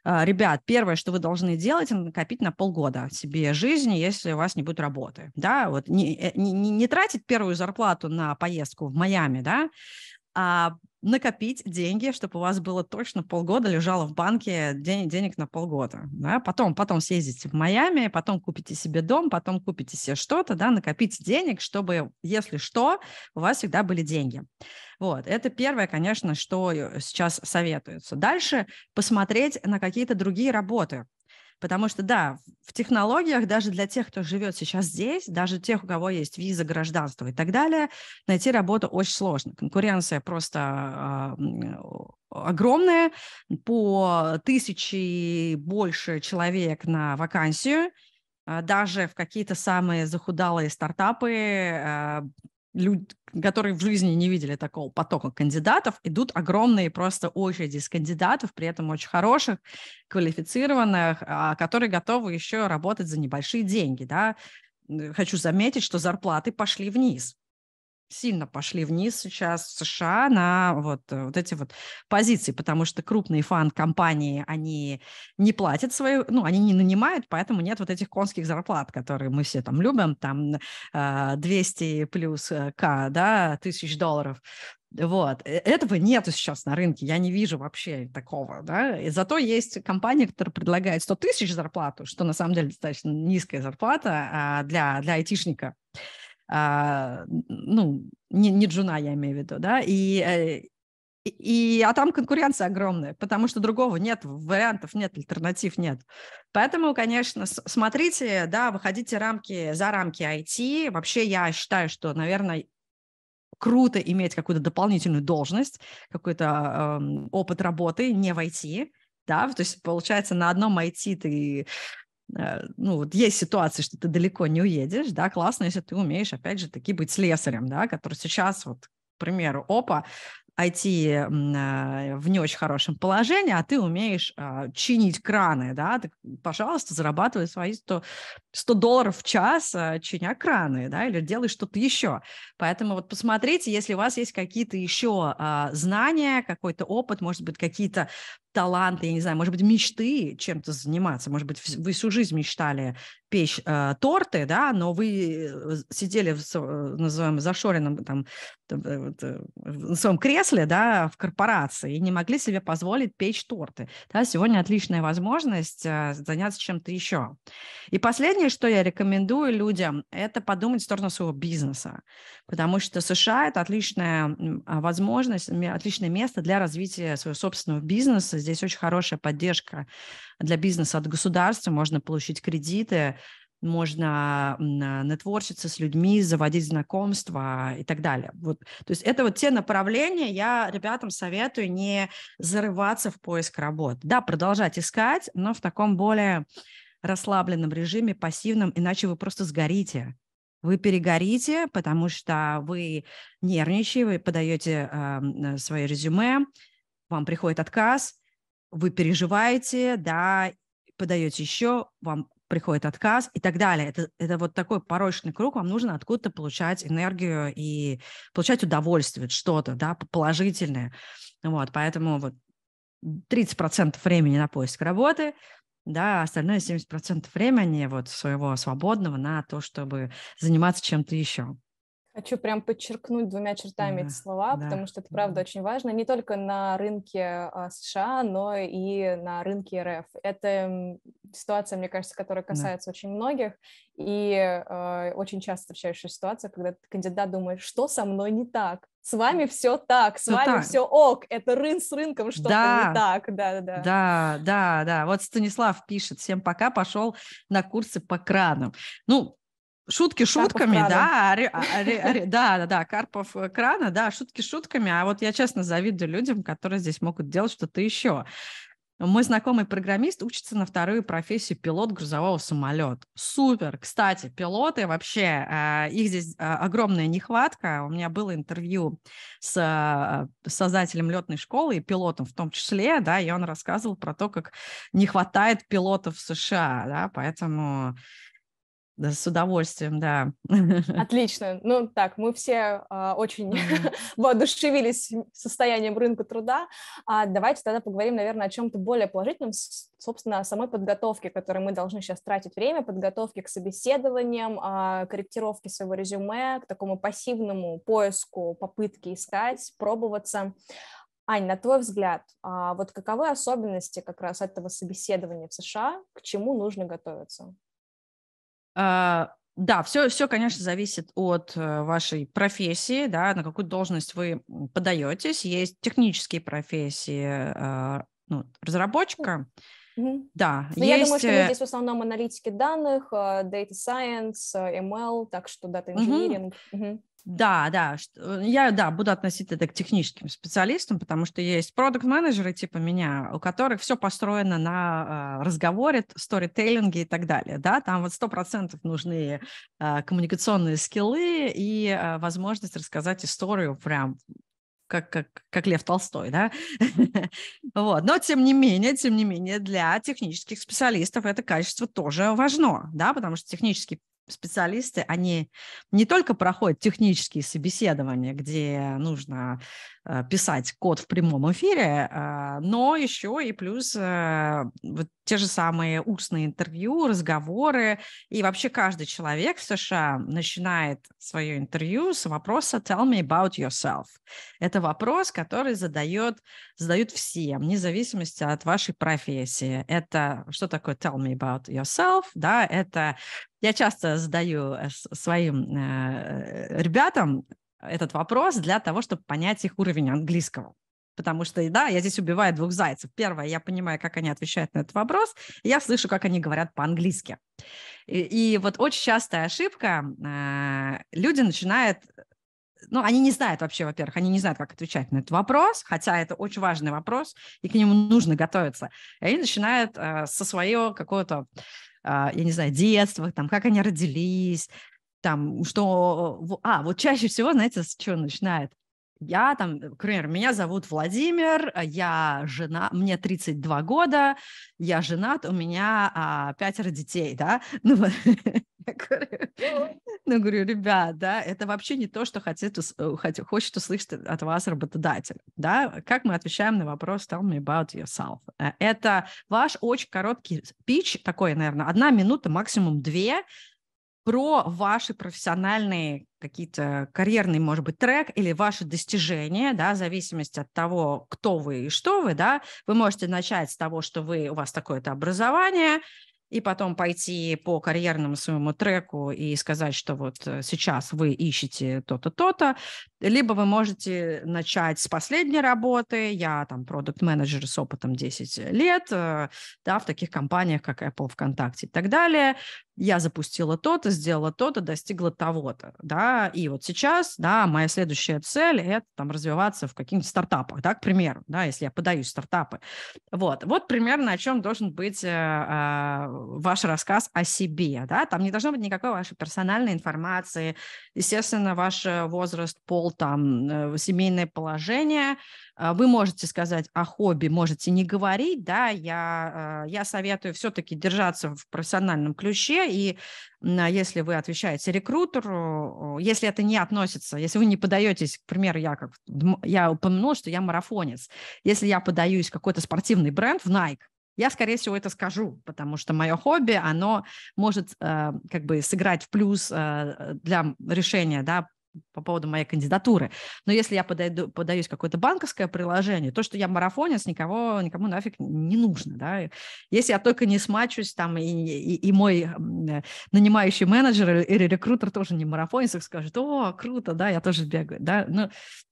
э, ребят, первое, что вы должны делать, накопить на полгода себе жизни, если у вас не будет работы, да, вот не, э, не, не тратить первую зарплату на поездку в Майами, да, а накопить деньги, чтобы у вас было точно полгода лежало в банке ден- денег на полгода. Да? Потом, потом съездите в Майами, потом купите себе дом, потом купите себе что-то, да, накопите денег, чтобы, если что, у вас всегда были деньги. Вот, это первое, конечно, что э, сейчас советуется. Дальше посмотреть на какие-то другие работы, Потому что, да, в технологиях даже для тех, кто живет сейчас здесь, даже тех, у кого есть виза, гражданство и так далее, найти работу очень сложно. Конкуренция просто э, огромная, по тысячи больше человек на вакансию, а, даже в какие-то самые захудалые стартапы а, люди, которые в жизни не видели такого потока кандидатов, идут огромные просто очереди из кандидатов, при этом очень хороших, квалифицированных, а, которые готовы еще работать за небольшие деньги, да. Хочу заметить, что зарплаты пошли вниз сильно пошли вниз сейчас в США на вот, э, вот эти вот позиции, потому что крупные фан-компании, они не платят свою, ну, они не нанимают, поэтому нет вот этих конских зарплат, которые мы все там любим, там 200 э, плюс э, к, да, тысяч долларов. Вот. Этого нету сейчас на рынке, я не вижу вообще такого, да. И зато есть компания, которая предлагает 100 тысяч зарплату, что на самом деле достаточно низкая зарплата а, для, для айтишника. А, ну, не, не джуна, я имею в виду, да, и э, и, а там конкуренция огромная, потому что другого нет, вариантов нет, альтернатив нет. Поэтому, конечно, смотрите, да, выходите рамки за рамки IT. Вообще я считаю, что, наверное, круто иметь какую-то дополнительную должность, какой-то э, опыт работы не в IT, да, то есть получается на одном IT ты Э, ну, вот есть ситуации, что ты далеко не уедешь, да, классно, если ты умеешь, опять же, таки быть слесарем, да, который сейчас, вот, к примеру, опа, IT э, в не очень хорошем положении, а ты умеешь а, чинить краны, да, ты, пожалуйста, зарабатывай свои 100, 100 долларов в час, а, чиня краны, да, или делай что-то еще. Поэтому вот посмотрите, если у вас есть какие-то еще а, знания, какой-то опыт, может быть, какие-то таланты, я не знаю, может быть, мечты чем-то заниматься. Может быть, вы всю жизнь мечтали печь э, торты, да, но вы э, сидели в, э, называем, зашоренном там, э, в своем кресле, да, в корпорации и не могли себе позволить печь торты. Да, сегодня отличная возможность заняться чем-то еще. И последнее, что я рекомендую людям, это подумать в сторону своего бизнеса потому что США это отличная а, возможность, отличное место для развития своего собственного бизнеса. Здесь очень хорошая поддержка для бизнеса от государства, можно получить кредиты, можно нетворчиться с людьми, заводить знакомства и так далее. Вот. То есть это вот те направления, я ребятам советую не зарываться в поиск работ. Да, продолжать искать, но в таком более расслабленном режиме, пассивном, иначе вы просто сгорите вы перегорите, потому что вы нервничаете, вы подаете эм, э, свое резюме, вам приходит отказ, вы переживаете, да, подаете еще, вам приходит отказ и так далее. Это, это вот такой порочный круг, вам нужно откуда-то получать энергию и получать удовольствие, что-то, да, положительное. Вот, поэтому вот 30% времени на поиск работы – да, остальное 70% времени вот своего свободного на то, чтобы заниматься чем-то еще. Хочу прям подчеркнуть двумя чертами да, эти слова, да, потому что это, правда, да. очень важно не только на рынке а, США, но и на рынке РФ. Это ситуация, мне кажется, которая касается да. очень многих, и э, очень часто встречающаяся ситуация, когда кандидат думает, что со мной не так, с вами все так, с все вами так. все ок, это рын с рынком что-то да. не так, да, да. Да, да, да. Вот Станислав пишет, всем пока, пошел на курсы по кранам. Ну, Шутки шутками, да, ари, ари, ари, а да, да, да, Карпов э, крана, да, шутки шутками, а вот я честно завидую людям, которые здесь могут делать что-то еще. Мой знакомый программист учится на вторую профессию пилот грузового самолета. Супер! Кстати, пилоты вообще, э, их здесь э, огромная нехватка. У меня было интервью с создателем летной школы и пилотом в том числе, да, и он рассказывал про то, как не хватает пилотов в США, да, поэтому да, с удовольствием, да. Отлично. Ну так, мы все э, очень воодушевились состоянием рынка труда. А давайте тогда поговорим, наверное, о чем-то более положительном, собственно, о самой подготовке, которой мы должны сейчас тратить время, подготовке к собеседованиям, э, корректировке своего резюме, к такому пассивному поиску, попытке искать, пробоваться. Ань, на твой взгляд, э, вот каковы особенности как раз этого собеседования в США, к чему нужно готовиться? Э, да, все, все, конечно, зависит от э, вашей профессии, да, на какую должность вы подаетесь. Есть технические профессии э, ну, разработчика, Угу. Да, Но ну, есть... я думаю, что здесь в основном аналитики данных, data science, ML, так что data engineering. Угу. Угу. Да, да. Э, я, да, буду относить это к техническим специалистам, потому что есть продукт-менеджеры типа меня, у которых все построено на э, разговоре, сторителлинге и так далее. Да, там вот сто процентов нужны э, коммуникационные скиллы и возможность рассказать историю прям как, как, как Лев Толстой, да? вот. Но, тем не менее, тем не менее, для технических специалистов это качество тоже важно, да, потому что технический специалисты, они не только проходят технические собеседования, где нужно э, писать код в прямом эфире, а, но еще и плюс э, вот те же самые устные интервью, разговоры. И вообще каждый человек в США начинает свое интервью с вопроса «Tell me about yourself». Это вопрос, который задает, задают всем, вне зависимости от вашей профессии. Это что такое «Tell me about yourself», да, это я часто задаю э, своим э, э, ребятам этот вопрос для того, чтобы понять их уровень английского. Потому что, да, я здесь убиваю двух зайцев. Первое, я понимаю, как они отвечают на этот вопрос, и я слышу, как они говорят по-английски. И, и вот очень частая ошибка, э, люди начинают ну, они не знают вообще, во-первых, они не знают, как отвечать на этот вопрос, хотя это очень важный вопрос, и к нему нужно готовиться. И они начинают э, со своего какого-то а, я не знаю, детства, там, как они родились, там, что... А, вот чаще всего, знаете, с чего начинает? Я там, э, к примеру, меня зовут Владимир, а я жена, мне 32 года, я женат, у меня а, пятеро детей, да? Ну, говорю, ну, говорю, ребят, да, это вообще не то, что хотит, э, хочет услышать от вас работодатель, да, как мы отвечаем на вопрос tell me about yourself. Э, это ваш очень короткий пич, такой, наверное, одна минута, максимум две, про ваши профессиональные какие-то карьерный, может быть, трек или ваши достижения, да, в зависимости от того, кто вы и что вы, да, вы можете начать с того, что вы, у вас такое-то образование, и потом пойти по карьерному своему треку и сказать, что вот э, сейчас вы ищете то-то, то-то, либо вы можете начать с последней работы, я там продукт-менеджер с опытом 10 лет, э, да, в таких компаниях, как Apple, ВКонтакте и так далее, я запустила то-то, сделала то-то, достигла того-то, да, и вот сейчас, да, моя следующая цель – это там развиваться в каких-нибудь стартапах, да, к примеру, да, если я подаю стартапы. Вот, вот примерно о чем должен быть э, ваш рассказ о себе, да, там не должно быть никакой вашей персональной информации, естественно, ваш э, возраст, пол, там, э, семейное положение, а, вы можете сказать о хобби, можете не говорить, да, я, э, я советую все-таки держаться в профессиональном ключе, и если вы отвечаете рекрутеру, э, если это не относится, если вы не подаетесь, к примеру, я как я упомянула, что я марафонец, если я подаюсь какой-то спортивный бренд в Nike, я, скорее всего, это скажу, потому что мое хобби, оно может э, как бы сыграть в плюс э, для решения да, по поводу моей кандидатуры. Но если я подойду, подаюсь какое-то банковское приложение, то, что я марафонец, никого, никому нафиг не нужно. Да? Если я только не смачусь, там, и, и, и мой э, нанимающий менеджер или рекрутер тоже не марафонец, и скажет, о, круто, да, я тоже бегаю. Да? Ну,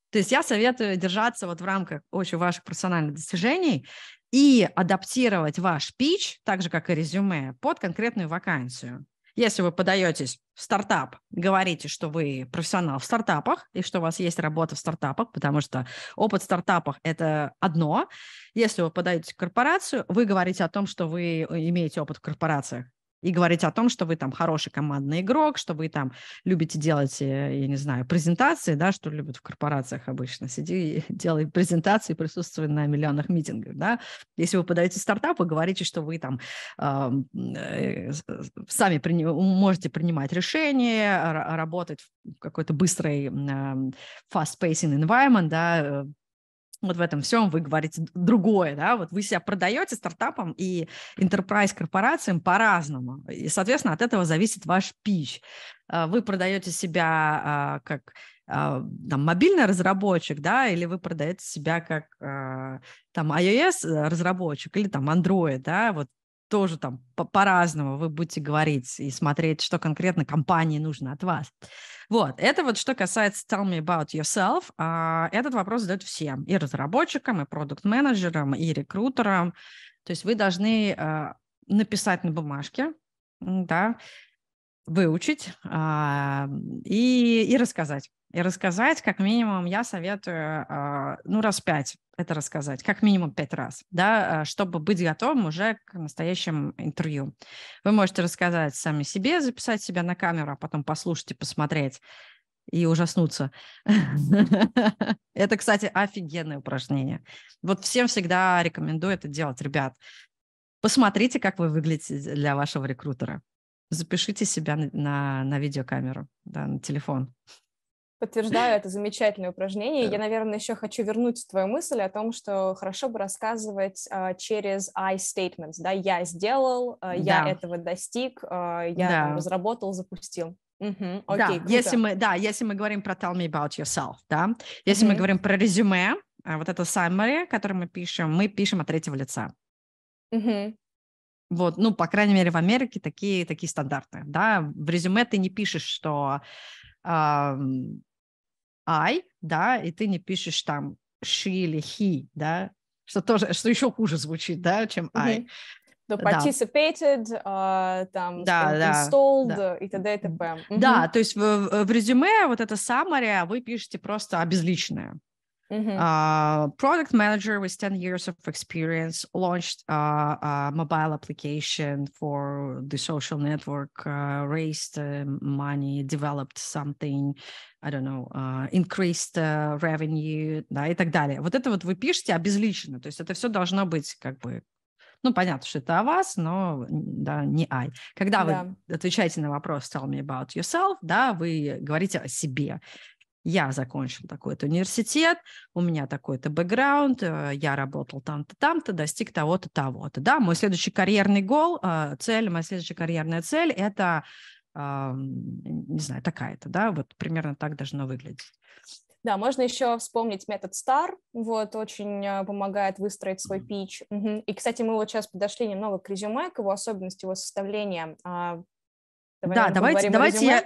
то есть я советую держаться вот в рамках очень ваших профессиональных достижений и адаптировать ваш пич, так же, как и резюме, под конкретную вакансию. Если вы подаетесь в стартап, говорите, что вы профессионал в стартапах и что у вас есть работа в стартапах, потому что опыт в стартапах – это одно. Если вы подаете в корпорацию, вы говорите о том, что вы имеете опыт в корпорациях и говорить о том, что вы там хороший командный игрок, что вы там любите делать, э, я не знаю, презентации, да, что любят в корпорациях обычно, сиди, делай презентации, присутствуй на миллионах митингах, да. Если вы подаете стартап и говорите, что вы там э, э, сами при, можете принимать решения, работать в какой-то быстрый э, fast-pacing environment, да, э, вот в этом всем вы говорите другое, да, вот вы себя продаете стартапам и enterprise корпорациям по-разному, и, соответственно, от этого зависит ваш пич. А, вы продаете себя а, как а, там, мобильный разработчик, да, или вы продаете себя как там iOS э, разработчик или там Android, да, вот тоже там по-разному вы будете говорить и смотреть, что конкретно компании нужно от вас. Вот, это вот что касается tell me about yourself. А, этот вопрос задают всем, и разработчикам, и продукт-менеджерам, и рекрутерам. То есть вы должны а, написать на бумажке, да, выучить а, и, и рассказать. И рассказать, как минимум, я советую, а, ну, раз пять это рассказать, как минимум пять раз, да, а, чтобы быть готовым уже к настоящему интервью. Вы можете рассказать сами себе, записать себя на камеру, а потом послушать и посмотреть, и ужаснуться. Это, кстати, офигенное упражнение. Вот всем всегда рекомендую это делать, ребят. Посмотрите, как вы выглядите для вашего рекрутера запишите себя на, на, на видеокамеру, да, на телефон. Подтверждаю, это замечательное упражнение. Я, наверное, еще хочу вернуть твою мысль о том, что хорошо бы рассказывать э, через I statements, да, я сделал, э, я да. этого достиг, э, я да. там, разработал, запустил. Угу, окей, да, круто. если мы, да, если мы говорим про tell me about yourself, да, если угу. мы говорим про резюме, вот это summary, который мы пишем, мы пишем от третьего лица. Угу. Вот, ну, по крайней мере, в Америке такие, такие стандарты, да, в резюме ты не пишешь, что э, I, да, и ты не пишешь там she или he, да, что тоже, что еще хуже звучит, да, чем I. Mm-hmm. The ну, participated, Uh, там, да, installed да, и т.д. и т.п. Да, то есть в, в резюме вот это summary вы пишете просто обезличное, Mm-hmm. Uh, product manager with 10 years of experience launched uh, a mobile application for the social network, uh, raised money, developed something, I don't know, increased revenue, да, и так далее. Вот это вот вы пишете обезличенно, то есть это все должно быть как бы ну, понятно, что это о вас, но да, не I. Когда да. вы отвечаете на вопрос tell me about yourself, да, вы говорите о себе я закончил такой-то университет, у меня такой-то бэкграунд, э, я работал там-то, там-то, достиг того-то, того-то, да, мой следующий карьерный гол, э, цель, моя следующая карьерная цель – это, а, не знаю, такая-то, да, вот примерно так должно выглядеть. Да, можно еще вспомнить метод STAR, вот, очень э, помогает выстроить свой пич. Угу. И, кстати, мы вот сейчас подошли немного к резюме, к его особенности, его составления. А, давай, да, давайте, давайте я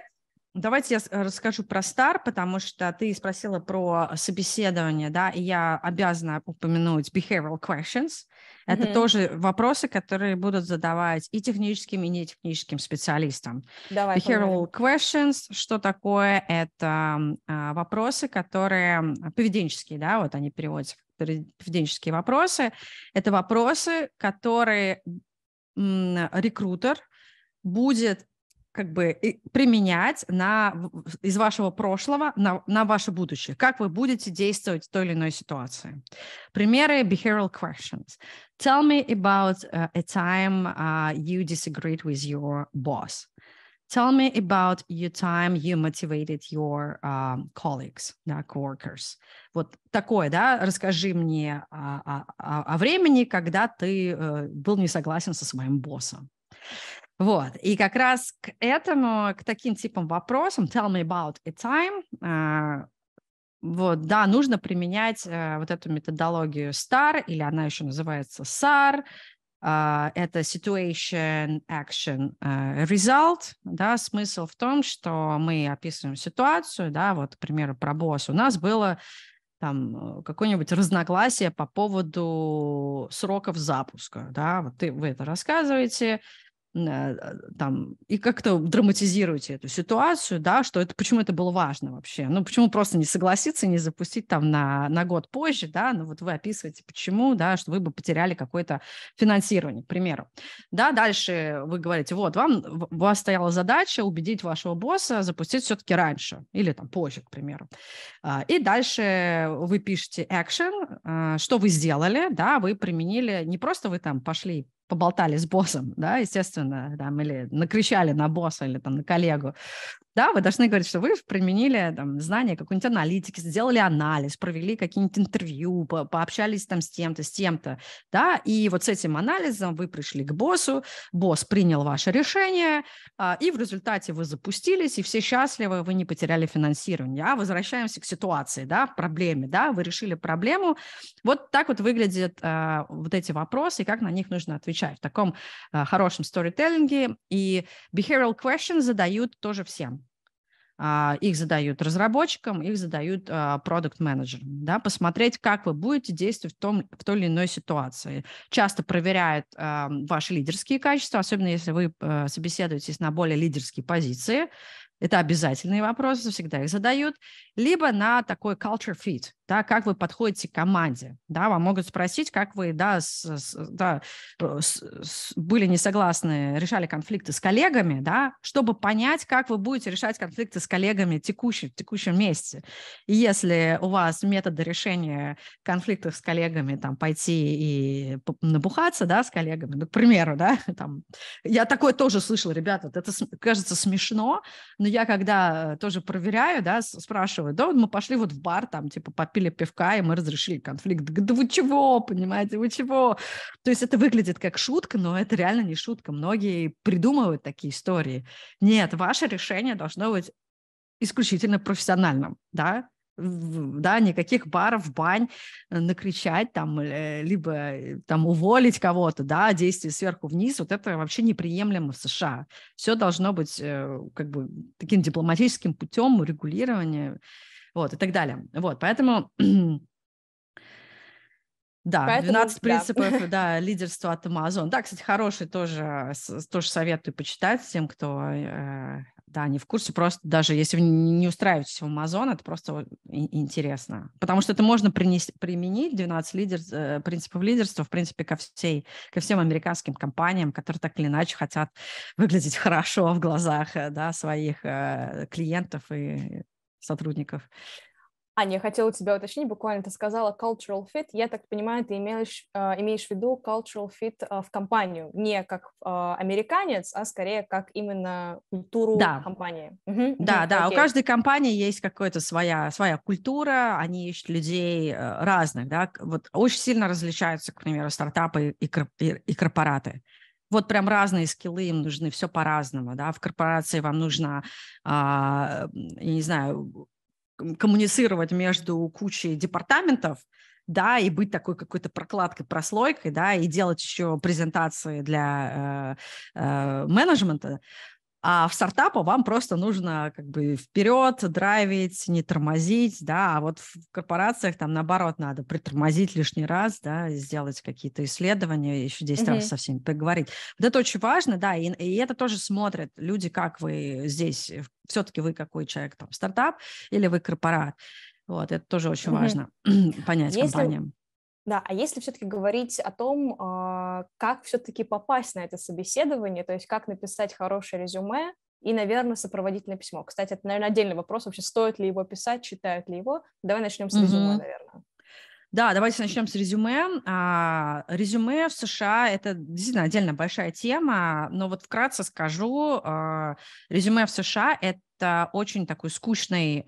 Давайте я э, расскажу про Стар, потому что ты спросила про э, собеседование, да, и я обязана упомянуть behavioral questions. Это mm-hmm. тоже вопросы, которые будут задавать и техническим, и нетехническим специалистам. Давай, behavioral поговорим. questions, что такое? Это а, вопросы, которые поведенческие, да, вот они переводятся как поведенческие вопросы. Это вопросы, которые м, рекрутер будет как бы применять на, из вашего прошлого на, на ваше будущее, как вы будете действовать в той или иной ситуации. Примеры behavioral questions. Tell me about uh, a time uh, you disagreed with your boss. Tell me about your time you motivated your um, colleagues, да, coworkers. Вот такое, да, расскажи мне о, а, о, о времени, когда ты э, был не согласен со своим боссом. Вот, и как раз к этому, к таким типам вопросам, tell me about a time, а, вот, да, нужно применять э, вот эту методологию STAR, или она еще называется SAR, а, это situation, action, э, result, да, смысл в том, что мы описываем ситуацию, да, вот, к примеру, про босс. У нас было там э, какое-нибудь разногласие по поводу сроков запуска, да, вот ты, вы это рассказываете, Э, там, и как-то драматизируете эту ситуацию, да, что это, почему это было важно вообще, ну, почему просто не согласиться, не запустить там на, на год позже, да, ну, вот вы описываете, почему, да, что вы бы потеряли какое-то финансирование, к примеру, да, дальше вы говорите, вот, вам, у вас стояла задача убедить вашего босса запустить все-таки раньше или там позже, к примеру, а, и дальше вы пишете action, э, что вы сделали, да, вы применили, не просто вы там пошли поболтали с боссом, да, естественно, там, или накричали на босса или там на коллегу, да, вы должны говорить, что вы применили там, знания какой-нибудь аналитики, сделали анализ, провели какие-нибудь интервью, по пообщались там с тем-то, с тем-то, да, и вот с этим анализом вы пришли к боссу, босс принял ваше решение, а, и в результате вы запустились, и все счастливы, вы не потеряли финансирование. А возвращаемся к ситуации, да, проблеме, да, вы решили проблему. Вот так вот выглядят а, вот эти вопросы, и как на них нужно отвечать в таком а, хорошем сторителлинге. И behavioral questions задают тоже всем. А, их задают разработчикам, их задают а, продукт-менеджерам. Да, посмотреть, как вы будете действовать в, том, в той или иной ситуации. Часто проверяют а, ваши лидерские качества, особенно если вы э, собеседуетесь на более лидерские позиции это обязательные вопросы, всегда их задают, либо на такой culture fit, да, как вы подходите к команде, да, вам могут спросить, как вы, да, с, с, да э, с, с, были не согласны, решали конфликты с коллегами, да, чтобы понять, как вы будете решать конфликты с коллегами текущий, в текущем месте. И если у вас методы решения конфликтов с коллегами, там, пойти и набухаться, да, с коллегами, ну, к примеру, да, там, я такое тоже слышала, ребята, вот это кажется смешно, но я когда э, тоже проверяю, да, спрашиваю, да, мы пошли вот в бар, там, типа, попили пивка, и мы разрешили конфликт. Да вы чего, понимаете, вы чего? То есть это выглядит как шутка, но это реально не шутка. Многие придумывают такие истории. Нет, ваше решение должно быть исключительно профессиональным, да, да, никаких баров, бань, э, накричать там, э, либо э, там уволить кого-то, да, а действие сверху вниз, вот это вообще неприемлемо в США. Все должно быть как бы таким дипломатическим путем урегулирования, вот, и так далее. Вот, поэтому да, Поэтому, 12 принципов да. Да, лидерства от Amazon. Да, кстати, хороший тоже, тоже советую почитать всем, кто э, да, не в курсе, просто даже если вы не устраиваетесь в Amazon, это просто интересно. Потому что это можно принести, применить 12 лидер, э, принципов лидерства, в принципе, ко, всей, ко всем американским компаниям, которые так или иначе хотят выглядеть хорошо в глазах э, да, своих э, клиентов и сотрудников. Аня, я хотела тебя уточнить, буквально ты сказала cultural fit. Я так понимаю, ты имеешь, а, имеешь в виду cultural fit а, в компанию, не как а, американец, а скорее как именно культуру да. компании. Угу. Да, угу, да, окей. у каждой компании есть какая-то своя, своя культура, они ищут людей э, разных, да, вот очень сильно различаются, к примеру, стартапы и, и, и корпораты вот прям разные скиллы им нужны, все по-разному, да, в корпорации вам нужно, а, я не знаю, коммуницировать между кучей департаментов, да, и быть такой какой-то прокладкой, прослойкой, да, и делать еще презентации для э, э, менеджмента, а в стартапа вам просто нужно как бы вперед драйвить, не тормозить, да, а вот в корпорациях там наоборот надо притормозить лишний раз, да, сделать какие-то исследования, еще 10 mm-hmm. раз со всеми поговорить. Вот это очень важно, да, и, и это тоже смотрят люди, как вы здесь, э, все-таки вы какой человек, там, стартап или вы корпорат. Вот, это тоже очень mm-hmm. важно понять Если... компаниям. Да, а если все-таки говорить о том, а, как все-таки попасть на это собеседование, то есть как написать хорошее резюме и, наверное, сопроводительное письмо. Кстати, это, наверное, отдельный вопрос вообще, стоит ли его писать, читают ли его. Давай начнем с резюме, mm-hmm. наверное. Да, давайте начнем с резюме. А, резюме в США это действительно отдельно большая тема, но вот вкратце скажу, а, резюме в США это очень такой скучный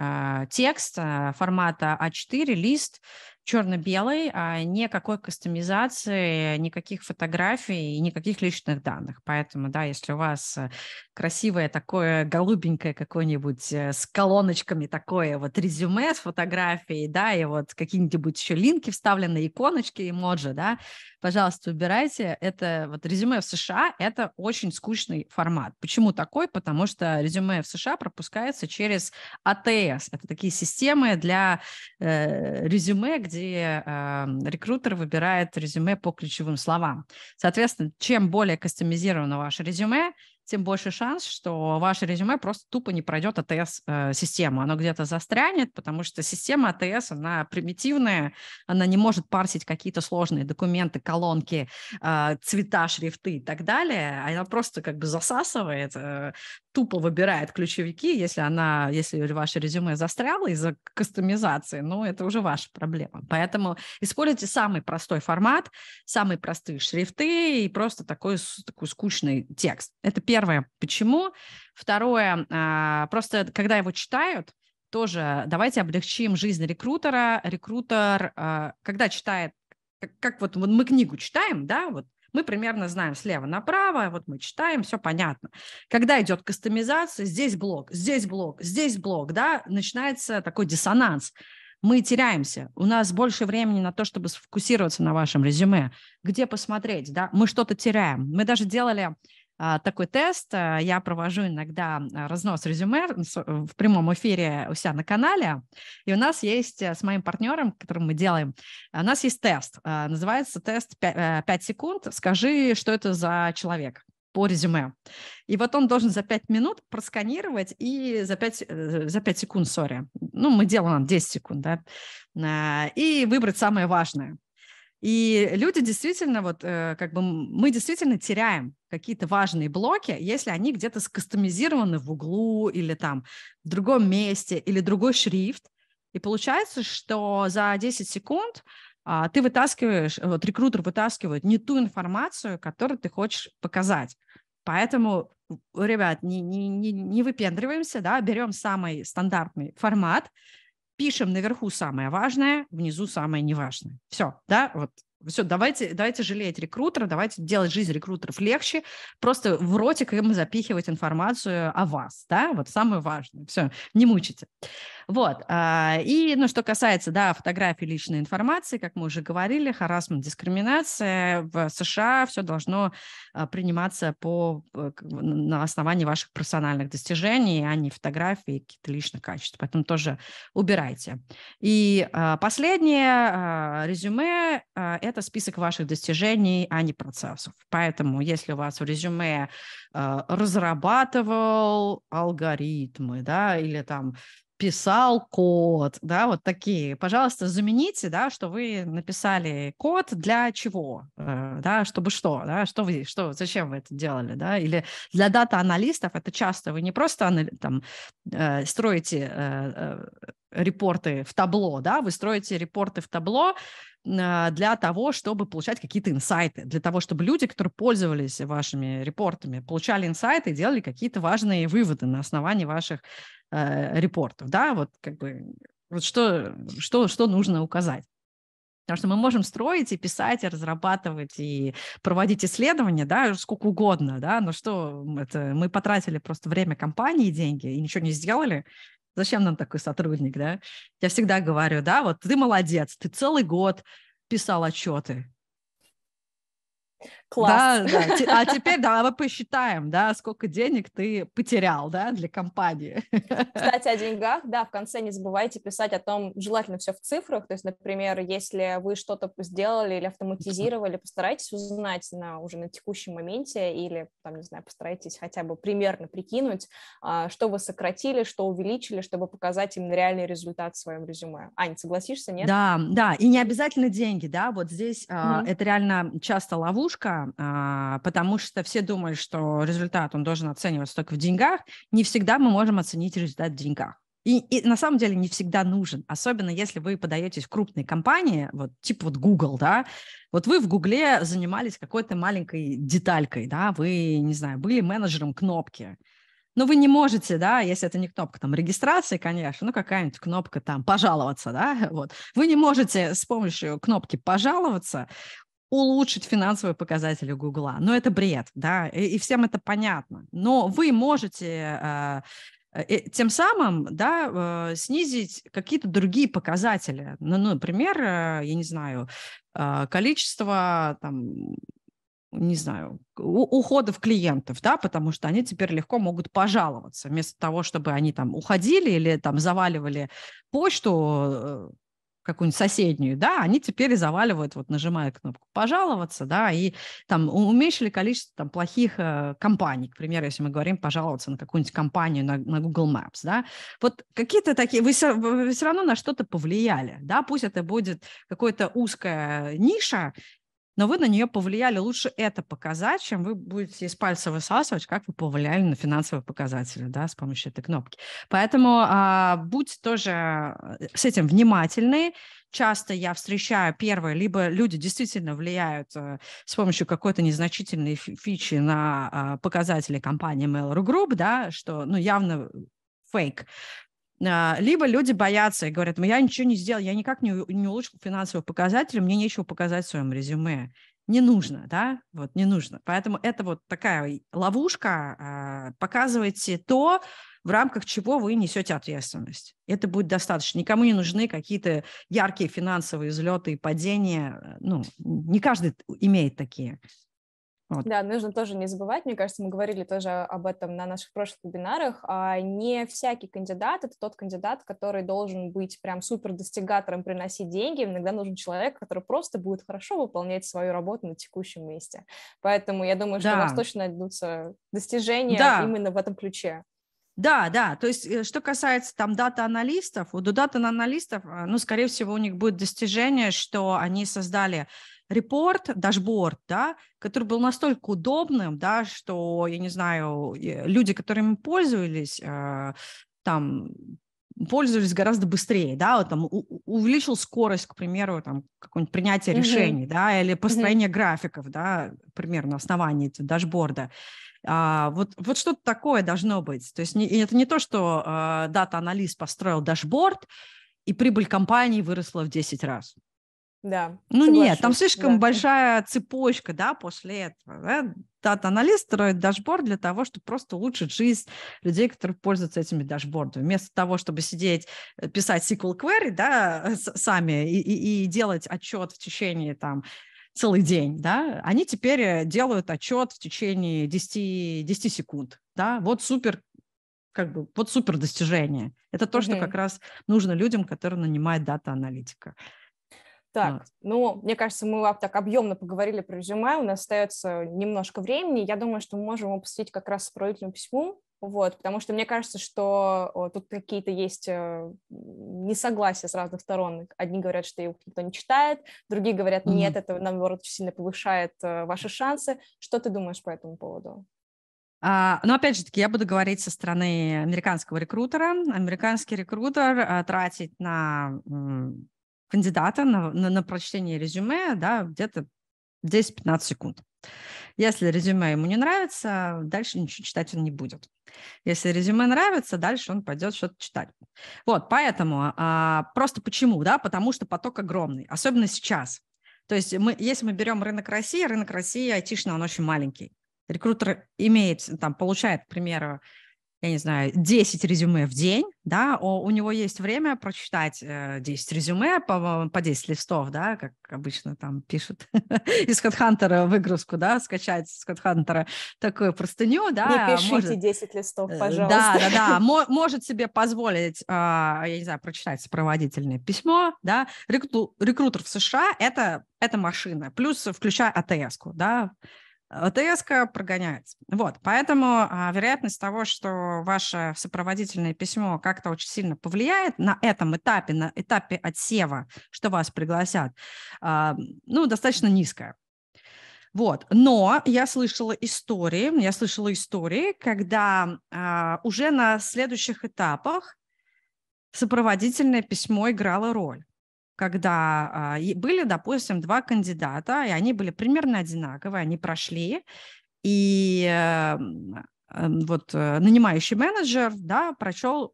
текст формата А4, лист, черно-белый, а, никакой кастомизации, никаких фотографий никаких личных данных. Поэтому, да, если у вас э, красивое такое голубенькое какое-нибудь э, с колоночками такое вот резюме с фотографией, да, и вот какие-нибудь еще линки вставлены, иконочки, эмоджи, да, пожалуйста, убирайте. Это вот резюме в США – это очень скучный формат. Почему такой? Потому что резюме в США пропускается через АТС. Это такие системы для э, резюме, где где э, рекрутер выбирает резюме по ключевым словам. Соответственно, чем более кастомизировано ваше резюме, тем больше шанс, что ваше резюме просто тупо не пройдет АТС-систему. Э, Оно где-то застрянет, потому что система АТС, она примитивная, она не может парсить какие-то сложные документы, колонки, э, цвета, шрифты и так далее. Она просто как бы засасывает, э, тупо выбирает ключевики, если она, если ваше резюме застряло из-за кастомизации, ну, это уже ваша проблема. Поэтому используйте самый простой формат, самые простые шрифты и просто такой, такой скучный текст. Это первое первое, почему. Второе, а, просто когда его читают, тоже давайте облегчим жизнь рекрутера. Рекрутер, а, когда читает, как вот мы книгу читаем, да, вот мы примерно знаем слева направо, вот мы читаем, все понятно. Когда идет кастомизация, здесь блок, здесь блок, здесь блок, да, начинается такой диссонанс. Мы теряемся, у нас больше времени на то, чтобы сфокусироваться на вашем резюме, где посмотреть, да, мы что-то теряем. Мы даже делали а, такой тест. Э, я провожу иногда э, разнос резюме в прямом эфире у себя на канале. И у нас есть э, с моим партнером, которым мы делаем, у нас есть тест. Называется тест 5, 5 секунд. Скажи, что это за человек по резюме. И вот он должен за 5 минут просканировать и за 5, за 5 секунд, сори, ну, мы делаем 10 секунд, да, и выбрать самое важное. И люди действительно, вот э, как бы мы действительно теряем какие-то важные блоки, если они где-то скастомизированы в углу или там в другом месте, или другой шрифт. И получается, что за 10 секунд а, ты вытаскиваешь, вот рекрутер вытаскивает не ту информацию, которую ты хочешь показать. Поэтому, ребят, не, не, не, не выпендриваемся, да, берем самый стандартный формат, Пишем наверху самое важное, внизу самое неважное. Все, да, вот все, давайте, давайте жалеть рекрутера, давайте делать жизнь рекрутеров легче, просто в ротик им запихивать информацию о вас, да, вот самое важное. Все, не мучите. Вот, а, и, ну, что касается, да, фотографий личной информации, как мы уже говорили, харасмент, дискриминация, в США все должно а, приниматься по, э, на основании ваших персональных достижений, а не фотографий каких-то личных качеств, поэтому тоже убирайте. И а, последнее резюме – это это список ваших достижений, а не процессов. Поэтому, если у вас в резюме э, разрабатывал алгоритмы, да, или там писал код, да, вот такие. Пожалуйста, замените, да, что вы написали код для чего, э, да, чтобы что, да, что вы, что, зачем вы это делали, да, или для дата-аналистов это часто вы не просто там э, строите э, репорты в табло, да, вы строите репорты в табло а, для того, чтобы получать какие-то инсайты, для того, чтобы люди, которые пользовались вашими репортами, получали инсайты и делали какие-то важные выводы на основании ваших э, репортов, да, вот как бы вот что, что, что нужно указать. Потому что мы можем строить и писать, и разрабатывать, и проводить исследования, да, сколько угодно, да, но что, это мы потратили просто время компании, деньги, и ничего не сделали, Зачем нам такой сотрудник, да? Я всегда говорю, да, вот ты молодец, ты целый год писал отчеты. Класс. Да, да. А теперь давай посчитаем, да, сколько денег ты потерял, да, для компании. Кстати, о деньгах, да, в конце не забывайте писать о том, желательно все в цифрах, то есть, например, если вы что-то сделали или автоматизировали, постарайтесь узнать на, уже на текущем моменте или, там, не знаю, постарайтесь хотя бы примерно прикинуть, а, что вы сократили, что увеличили, чтобы показать им реальный результат в своем резюме. Аня, согласишься, нет? Да, да, и не обязательно деньги, да, вот здесь mm-hmm. это реально часто ловушка, а, потому что все думают, что результат, он должен оцениваться только в деньгах. Не всегда мы можем оценить результат в деньгах. И, и на самом деле не всегда нужен, особенно если вы подаетесь в крупные компании, вот типа вот Google, да, вот вы в Гугле занимались какой-то маленькой деталькой, да, вы, не знаю, были менеджером кнопки, но вы не можете, да, если это не кнопка там регистрации, конечно, ну какая-нибудь кнопка там пожаловаться, да, вот. Вы не можете с помощью кнопки пожаловаться улучшить финансовые показатели Гугла. Но ну, это бред, да, и, и всем это понятно. Но вы можете а, э, э, тем самым да, э, снизить какие-то другие показатели. Ну, например, я не знаю, количество там, не знаю, уходов клиентов, да, потому что они теперь легко могут пожаловаться, вместо того, чтобы они там уходили или там заваливали почту какую-нибудь соседнюю, да, они теперь заваливают, вот нажимая кнопку «пожаловаться», да, и там уменьшили количество там плохих э, компаний, к примеру, если мы говорим «пожаловаться» на какую-нибудь компанию на, на Google Maps, да, вот какие-то такие, вы все, вы все равно на что-то повлияли, да, пусть это будет какая-то узкая ниша, но вы на нее повлияли. Лучше это показать, чем вы будете из пальца высасывать, как вы повлияли на финансовые показатели да, с помощью этой кнопки. Поэтому а, будьте тоже а, э, с этим внимательны. Часто я встречаю первое, либо люди действительно влияют а, с помощью какой-то незначительной фичи на а, показатели компании Mail.ru Group, да, что ну, явно э, фейк, а, либо люди боятся и говорят, я ничего не сделал, я никак не, не улучшил финансовые показатели, мне нечего показать в своем резюме. Не нужно, да, вот не нужно. Поэтому это вот такая ловушка. А, показывайте то, в рамках чего вы несете ответственность. Это будет достаточно. Никому не нужны какие-то яркие финансовые взлеты и падения. Э, ну, не каждый имеет такие. Вот. Да, нужно тоже не забывать, мне кажется, мы говорили тоже об этом на наших прошлых вебинарах, а, не всякий кандидат — это тот кандидат, который должен быть прям супер достигатором, приносить деньги, иногда нужен человек, который просто будет хорошо выполнять свою работу на текущем месте. Поэтому я думаю, что да. у нас точно найдутся достижения да. именно в этом ключе. Да, да, то есть э, что касается там дата-аналистов, у дата-аналистов, э, ну, скорее всего, у них будет достижение, что они создали репорт, дашборд, да, который был настолько удобным, да, что, я не знаю, люди, которыми пользовались, э, там, пользовались гораздо быстрее, да, вот, там у, увеличил скорость, к примеру, там какое-нибудь принятие mm-hmm. решений, да, или построение mm-hmm. графиков, да, примерно на основании этого дашборда. А, вот, вот что-то такое должно быть. То есть не, это не то, что э, дата-анализ построил дашборд, и прибыль компании выросла в 10 раз. Да. Ну нет, там слишком да. большая цепочка, да, после этого. Да? Дата-анализ строит дашборд для того, чтобы просто улучшить жизнь людей, которые пользуются этими дашбордами. Вместо того, чтобы сидеть, э, писать SQL query, да, сами и, и, и делать отчет в течение там целый день, да, они теперь э, делают отчет в течение 10, 10 секунд, да, вот супер как бы вот супер достижение. Это то, mm что как раз нужно людям, которые нанимают дата-аналитика. Так, ну, мне кажется, мы так объемно поговорили про резюме, у нас остается немножко времени, я думаю, что мы можем упустить как раз справедливому письму, вот, потому что мне кажется, что о, тут какие-то есть э, несогласия с разных сторон. Одни говорят, что его никто не читает, другие говорят, нет, mm-hmm. это, наоборот, очень сильно повышает э, ваши шансы. Что ты думаешь по этому поводу? А, ну, опять же таки, я буду говорить со стороны американского рекрутера. Американский рекрутер а, э, тратит на м, кандидата на, на, на прочтение резюме, да, где-то 10-15 секунд. Если резюме ему не нравится, дальше ничего читать он не будет. Если резюме нравится, дальше он пойдет что-то читать. Вот, поэтому а, просто почему, да, потому что поток огромный, особенно сейчас. То есть мы, если мы берем рынок России, рынок России айтишный, он очень маленький. Рекрутер имеет, там, получает, к примеру, я не знаю, 10 резюме в день, да, у него есть время прочитать 10 э, резюме по, по 10 листов, да, как обычно там пишут из HeadHunter выгрузку, да, скачать с HeadHunter такую простыню, да. Не пишите может... 10 листов, э, пожалуйста. Да, да, да, может себе позволить, а, я не знаю, прочитать сопроводительное письмо, да, рекрутер в США – это это машина, плюс включая АТС-ку, да, ЛТСК э, прогоняется. Вот, поэтому а, вероятность того, что ваше сопроводительное письмо как-то очень сильно повлияет на этом этапе, на этапе отсева, что вас пригласят, а, ну, достаточно низкая. Вот. Но я слышала истории, я слышала истории, когда а, уже на следующих этапах сопроводительное письмо играло роль когда а, были, допустим, два кандидата, и они были примерно одинаковые, они прошли, и эм, эм, вот э, нанимающий менеджер, да, прочел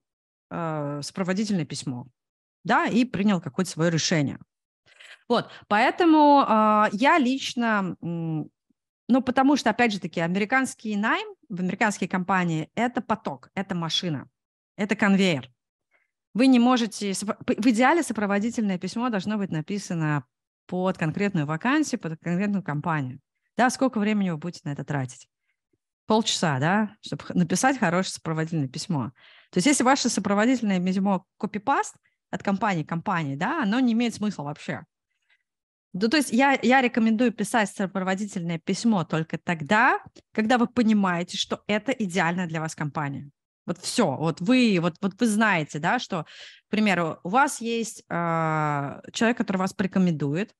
э, сопроводительное письмо, да, и принял какое-то свое решение. Вот, поэтому а, я лично, ну, потому что, опять же таки, американский найм в американские компании – это поток, это машина, это конвейер – вы не можете... В идеале сопроводительное письмо должно быть написано под конкретную вакансию, под конкретную компанию. Да, сколько времени вы будете на это тратить? Полчаса, да, чтобы написать хорошее сопроводительное письмо. То есть если ваше сопроводительное письмо копипаст от компании к компании, да, оно не имеет смысла вообще. Да, ну, то есть я, я рекомендую писать сопроводительное письмо только тогда, когда вы понимаете, что это идеально для вас компания. Вот все, вот вы, вот, вот вы знаете, да, что, к примеру, у вас есть э, человек, который вас порекомендует,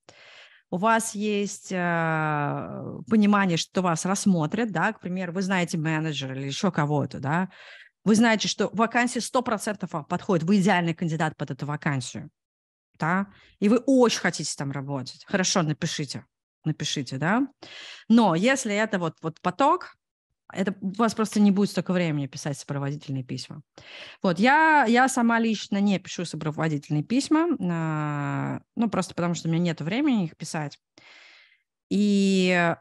у вас есть э, понимание, что вас рассмотрят, да, к примеру, вы знаете менеджера или еще кого-то, да, вы знаете, что вакансия 100% вам подходит, вы идеальный кандидат под эту вакансию, да, и вы очень хотите там работать, хорошо, напишите, напишите, да, но если это вот, вот поток, это у вас просто не будет столько времени писать сопроводительные письма. Вот, я, я сама лично не пишу сопроводительные письма, а, ну, просто потому что у меня нет времени их писать. И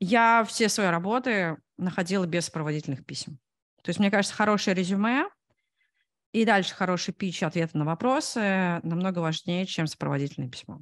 я все свои работы находила без сопроводительных писем. То есть, мне кажется, хорошее резюме и дальше хороший пич ответа на вопросы намного важнее, чем сопроводительное письмо.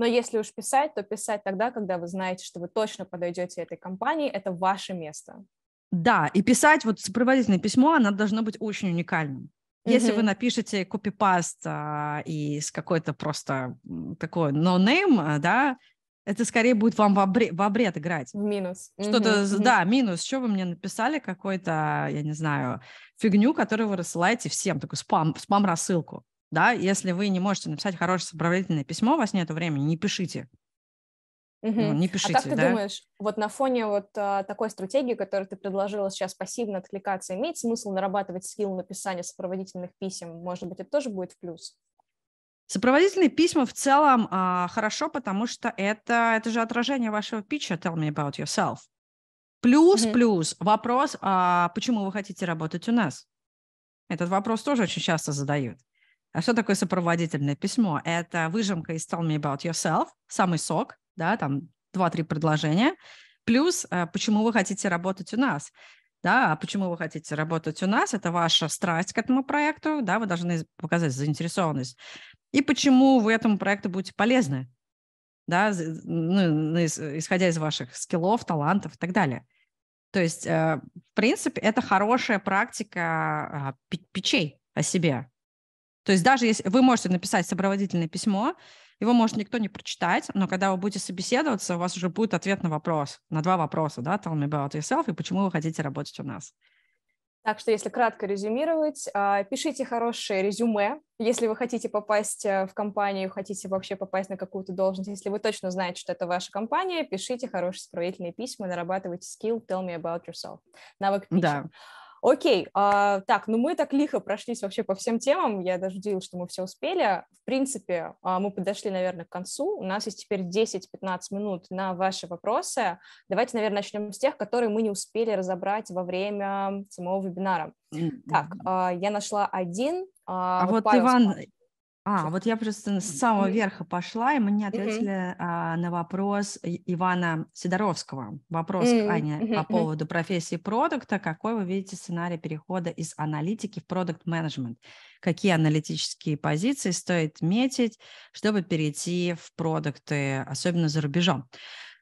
Но если уж писать, то писать тогда, когда вы знаете, что вы точно подойдете этой компании, это ваше место. Да, и писать вот сопроводительное письмо, оно должно быть очень уникальным. Если mm-hmm. вы напишете копипаст а, из какой-то просто такой no-name, а, да, это скорее будет вам в, обре- в обред играть. В минус. Что-то, mm-hmm. да, минус. Что вы мне написали, какой-то, я не знаю, фигню, которую вы рассылаете всем, такую спам, спам-рассылку да, если вы не можете написать хорошее сопроводительное письмо, у вас нет времени, не пишите. Угу. Ну, не пишите, а как ты да? думаешь, вот на фоне вот а, такой стратегии, которую ты предложила сейчас, пассивно откликаться, имеет смысл нарабатывать скилл написания сопроводительных писем? Может быть, это тоже будет в плюс? Сопроводительные письма в целом а, хорошо, потому что это, это же отражение вашего питча «Tell me about yourself». Плюс, mm-hmm. плюс вопрос, а, почему вы хотите работать у нас? Этот вопрос тоже очень часто задают. А что такое сопроводительное письмо? Это выжимка из Tell Me About Yourself, самый сок, да, там два-три предложения, плюс э, почему вы хотите работать у нас. Да, а почему вы хотите работать у нас? Это ваша страсть к этому проекту, да, вы должны показать заинтересованность. И почему вы этому проекту будете полезны, да, ну, исходя из ваших скиллов, талантов и так далее. То есть, э, в принципе, это хорошая практика а, печей о себе, то есть даже если вы можете написать сопроводительное письмо, его может никто не прочитать, но когда вы будете собеседоваться, у вас уже будет ответ на вопрос, на два вопроса, да, tell me about yourself и почему вы хотите работать у нас. Так что, если кратко резюмировать, а, пишите хорошее резюме, если вы хотите попасть э, в компанию, хотите вообще попасть на какую-то должность, если вы точно знаете, что это ваша компания, пишите хорошие справительные письма, нарабатывайте скилл, tell me about yourself, навык письма. Да. Окей, а, так, ну мы так лихо прошлись вообще по всем темам, я даже удивилась, что мы все успели. В принципе, а, мы подошли, наверное, к концу. У нас есть теперь 10-15 минут на ваши вопросы. Давайте, наверное, начнем с тех, которые мы не успели разобрать во время самого вебинара. Так, а, я нашла один. А, а вот, вот Павел... Иван, а, вот я просто с самого ну верха пошла, и мне ответили mm-hmm. а, на вопрос Ивана Сидоровского. Вопрос, mm-hmm. Аня, mm-hmm. по поводу профессии продукта. Какой вы видите сценарий перехода из аналитики в продукт-менеджмент? Какие аналитические позиции стоит метить, чтобы перейти в продукты, особенно за рубежом?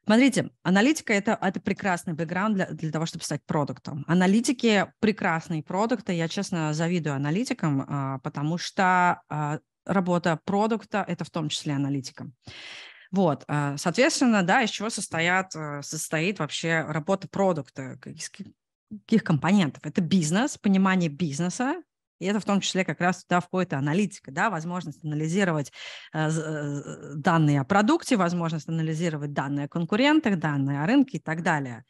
Смотрите, аналитика это, это прекрасный бэкграунд для, для того, чтобы стать продуктом. Аналитики прекрасные продукты. Я, честно, завидую аналитикам, а, потому что а, работа продукта – это в том числе аналитика. Вот, а, соответственно, да, из чего состоят, э, состоит вообще работа продукта, из каких компонентов? Это бизнес, понимание бизнеса, и это в том числе как раз туда входит аналитика, да, возможность анализировать э, э, данные о продукте, возможность анализировать данные о конкурентах, данные о рынке и так далее.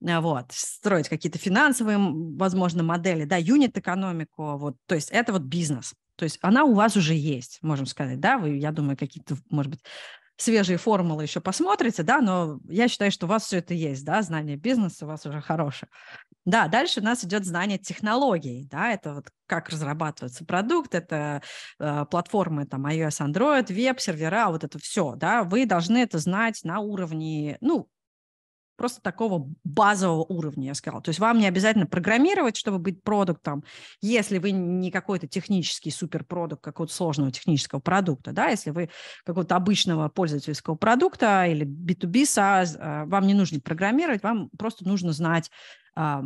Вот, строить какие-то финансовые, возможно, модели, да, юнит-экономику, вот, то есть это вот бизнес. То есть она у вас уже есть, можем сказать, да, вы, я думаю, какие-то, может быть, свежие формулы еще посмотрите, да, но я считаю, что у вас все это есть, да, знание бизнеса у вас уже хорошее. Да, дальше у нас идет знание технологий, да, это вот как разрабатывается продукт, это э, платформы там iOS, Android, веб-сервера, вот это все, да, вы должны это знать на уровне, ну, просто такого базового уровня, я сказала. То есть вам не обязательно программировать, чтобы быть продуктом, если вы не какой-то технический суперпродукт какого-то сложного технического продукта, да, если вы какого-то обычного пользовательского продукта или B2B, а, вам не нужно программировать, вам просто нужно знать а, а,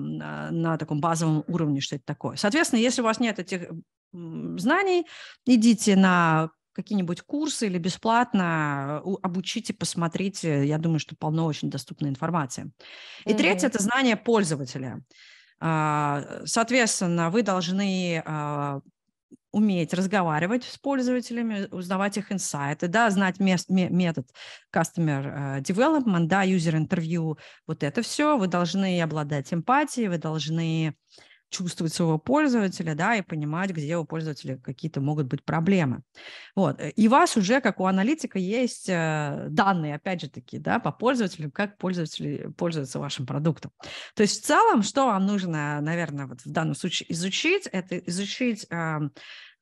на таком базовом уровне, что это такое. Соответственно, если у вас нет этих знаний, идите на какие-нибудь курсы или бесплатно э, обучите, посмотрите. Э, я думаю, что полно очень доступной информации. И mm-hmm. третье – это знание пользователя. А, соответственно, вы должны а, уметь разговаривать с пользователями, узнавать их инсайты, да, знать мест, метод customer э, development, да, user interview, вот это все. Вы должны обладать эмпатией, вы должны чувствовать своего пользователя, да, и понимать, где у пользователя какие-то могут быть проблемы. Вот. Э, и у вас уже, как у аналитика, есть э, данные, опять же таки, да, по пользователям, как пользователи пользуются вашим продуктом. То есть в целом, что вам нужно, наверное, вот в данном случае изучить, это изучить эм,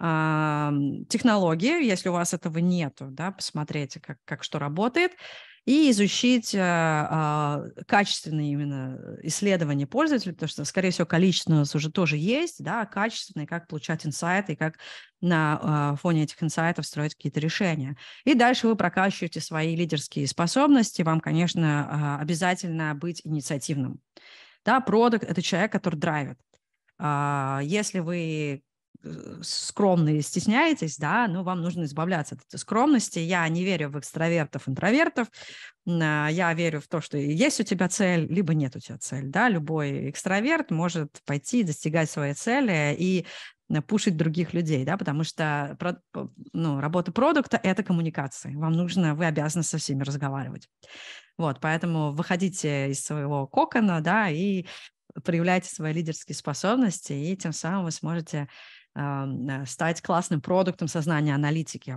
эм, технологии, если у вас этого нету, да, посмотрите, как, как что работает, и изучить а, а, качественные именно исследования пользователей, потому что, скорее всего, количество у нас уже тоже есть, да, качественные, как получать инсайты, и как на а, фоне этих инсайтов строить какие-то решения. И дальше вы прокачиваете свои лидерские способности, вам, конечно, а, обязательно быть инициативным. Да, продукт – это человек, который драйвит. А, если вы Э, скромны и стесняетесь, да, но вам нужно избавляться от этой скромности. Я не верю в экстравертов, интровертов. Я верю в то, что есть у тебя цель, либо нет у тебя цель, да. Любой экстраверт может пойти достигать своей цели и э, пушить других людей, да, потому что ну, работа продукта – это коммуникации. Вам нужно, вы обязаны со всеми разговаривать. Вот, поэтому выходите из своего кокона, да, и проявляйте свои лидерские способности, и тем самым вы сможете Э, стать классным продуктом сознания аналитики.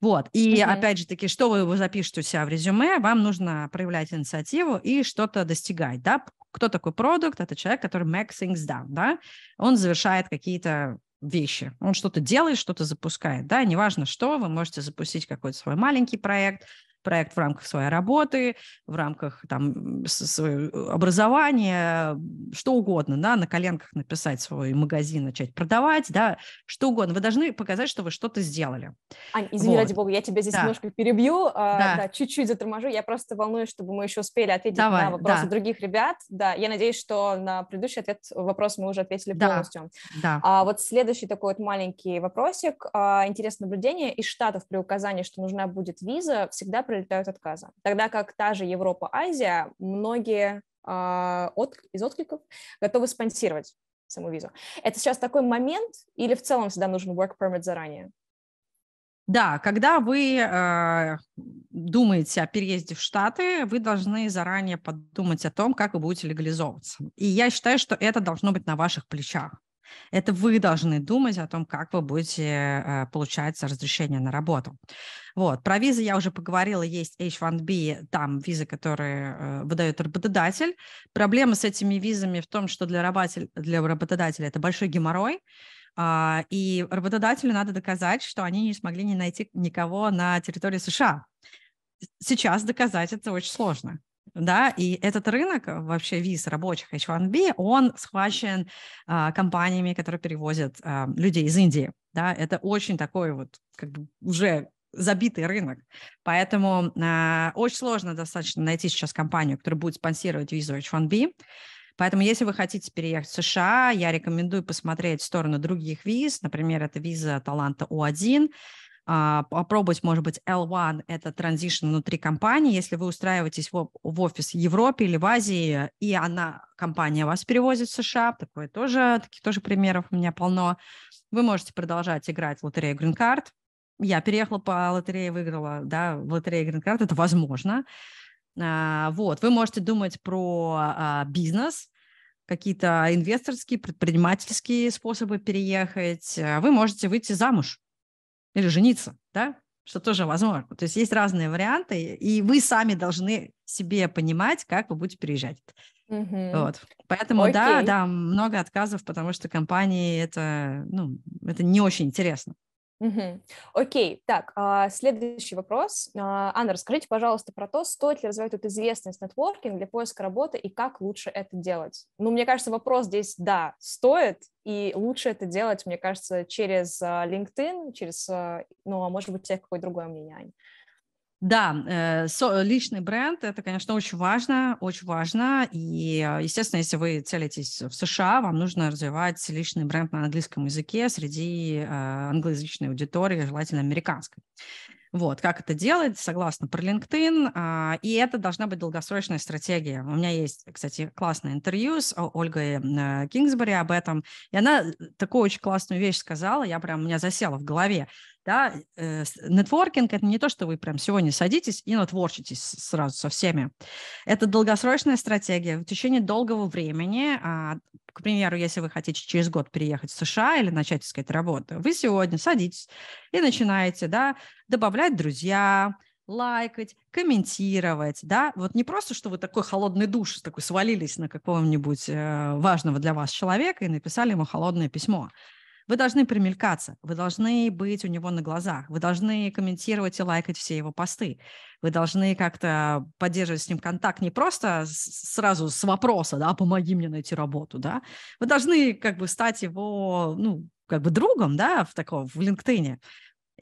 Вот. И угу. опять же таки, что вы запишете у себя в резюме, вам нужно проявлять инициативу и что-то достигать, да, кто такой продукт? Это человек, который makes things done, да? Он завершает какие-то вещи. Он что-то делает, что-то запускает, да, неважно что, вы можете запустить какой-то свой маленький проект, проект в рамках своей работы, в рамках там, своего образования, что угодно, да, на коленках написать свой магазин, начать продавать, да, что угодно. Вы должны показать, что вы что-то сделали. Ань, извини, вот. ради бога, я тебя здесь да. немножко перебью, а, да. А, да, чуть-чуть заторможу, я просто волнуюсь, чтобы мы еще успели ответить Давай, на вопросы да. других ребят, да, я надеюсь, что на предыдущий ответ, вопрос мы уже ответили да. полностью. Да. А вот следующий такой вот маленький вопросик, а, интересное наблюдение, из Штатов при указании, что нужна будет виза, всегда прилетают отказы, Тогда как та же Европа, Азия, многие э, от, из откликов готовы спонсировать саму визу. Это сейчас такой момент или в целом всегда нужен work permit заранее? Да, когда вы э, думаете о переезде в Штаты, вы должны заранее подумать о том, как вы будете легализовываться. И я считаю, что это должно быть на ваших плечах. Это вы должны думать о том, как вы будете э, получать разрешение на работу. Вот. Про визы я уже поговорила, есть H1B, там визы, которые э, выдает работодатель. Проблема с этими визами в том, что для, работодателя, для работодателя это большой геморрой, а, и работодателю надо доказать, что они не смогли не найти никого на территории США. Сейчас доказать это очень сложно да, и этот рынок, э, вообще виз рабочих H1B, он схвачен а, компаниями, которые перевозят а, людей из Индии, да, это очень такой вот как бы уже забитый рынок, поэтому а, очень сложно достаточно найти сейчас компанию, которая будет спонсировать визу H1B, Поэтому, если вы хотите переехать в США, я рекомендую посмотреть в сторону других виз. Например, это виза таланта У1, а, попробовать, может быть, L1 – это транзишн внутри компании. Если вы устраиваетесь в, в офис в Европе или в Азии, и она, компания вас перевозит в США, такое тоже, таких тоже примеров у меня полно, вы можете продолжать играть в лотерею Green Card. Я переехала по лотерее, выиграла, да, в лотерее Green Card, это возможно. А, вот, вы можете думать про а, бизнес – какие-то инвесторские, предпринимательские способы переехать. А, вы можете выйти замуж или жениться, да, что тоже возможно. То есть есть разные варианты, и вы сами должны себе понимать, как вы будете переезжать. Угу. Вот. Поэтому Окей. да, да, много отказов, потому что компании это, ну, это не очень интересно. Угу. Окей, так, а, следующий вопрос. А, Анна, расскажите, пожалуйста, про то, стоит ли развивать вот известность нетворкинг для поиска работы и как лучше это делать? Ну, мне кажется, вопрос здесь, да, стоит, и лучше это делать, мне кажется, через а, LinkedIn, через, а, ну, а может быть, у тебя какое-то другое мнение, Аня? Да, э, э, личный бренд это, конечно, очень важно, очень важно. И, э, естественно, если вы целитесь в США, вам нужно развивать личный бренд на английском языке среди англоязычной аудитории, желательно американской. Вот, как это делать, согласно про LinkedIn, а, и это должна быть долгосрочная стратегия. У меня есть, кстати, классное интервью с Ольгой Кингсбери об этом, и она такую очень классную вещь сказала, я прям, у меня засела в голове. Да? Э, нетворкинг – это не то, что вы прям сегодня садитесь и натворчитесь сразу со всеми. Это долгосрочная стратегия. В течение долгого времени, а, к примеру, если вы хотите через год переехать в США или начать искать работу, вы сегодня садитесь и начинаете да, добавлять друзья, лайкать, комментировать, да, вот не просто, что вы такой холодный душ, такой свалились на какого-нибудь э, важного для вас человека и написали ему холодное письмо, вы должны примелькаться, вы должны быть у него на глазах, вы должны комментировать и лайкать все его посты, вы должны как-то поддерживать с ним контакт не просто сразу с вопроса, да, помоги мне найти работу, да, вы должны как бы стать его, ну, как бы другом, да, в таком, в LinkedIn.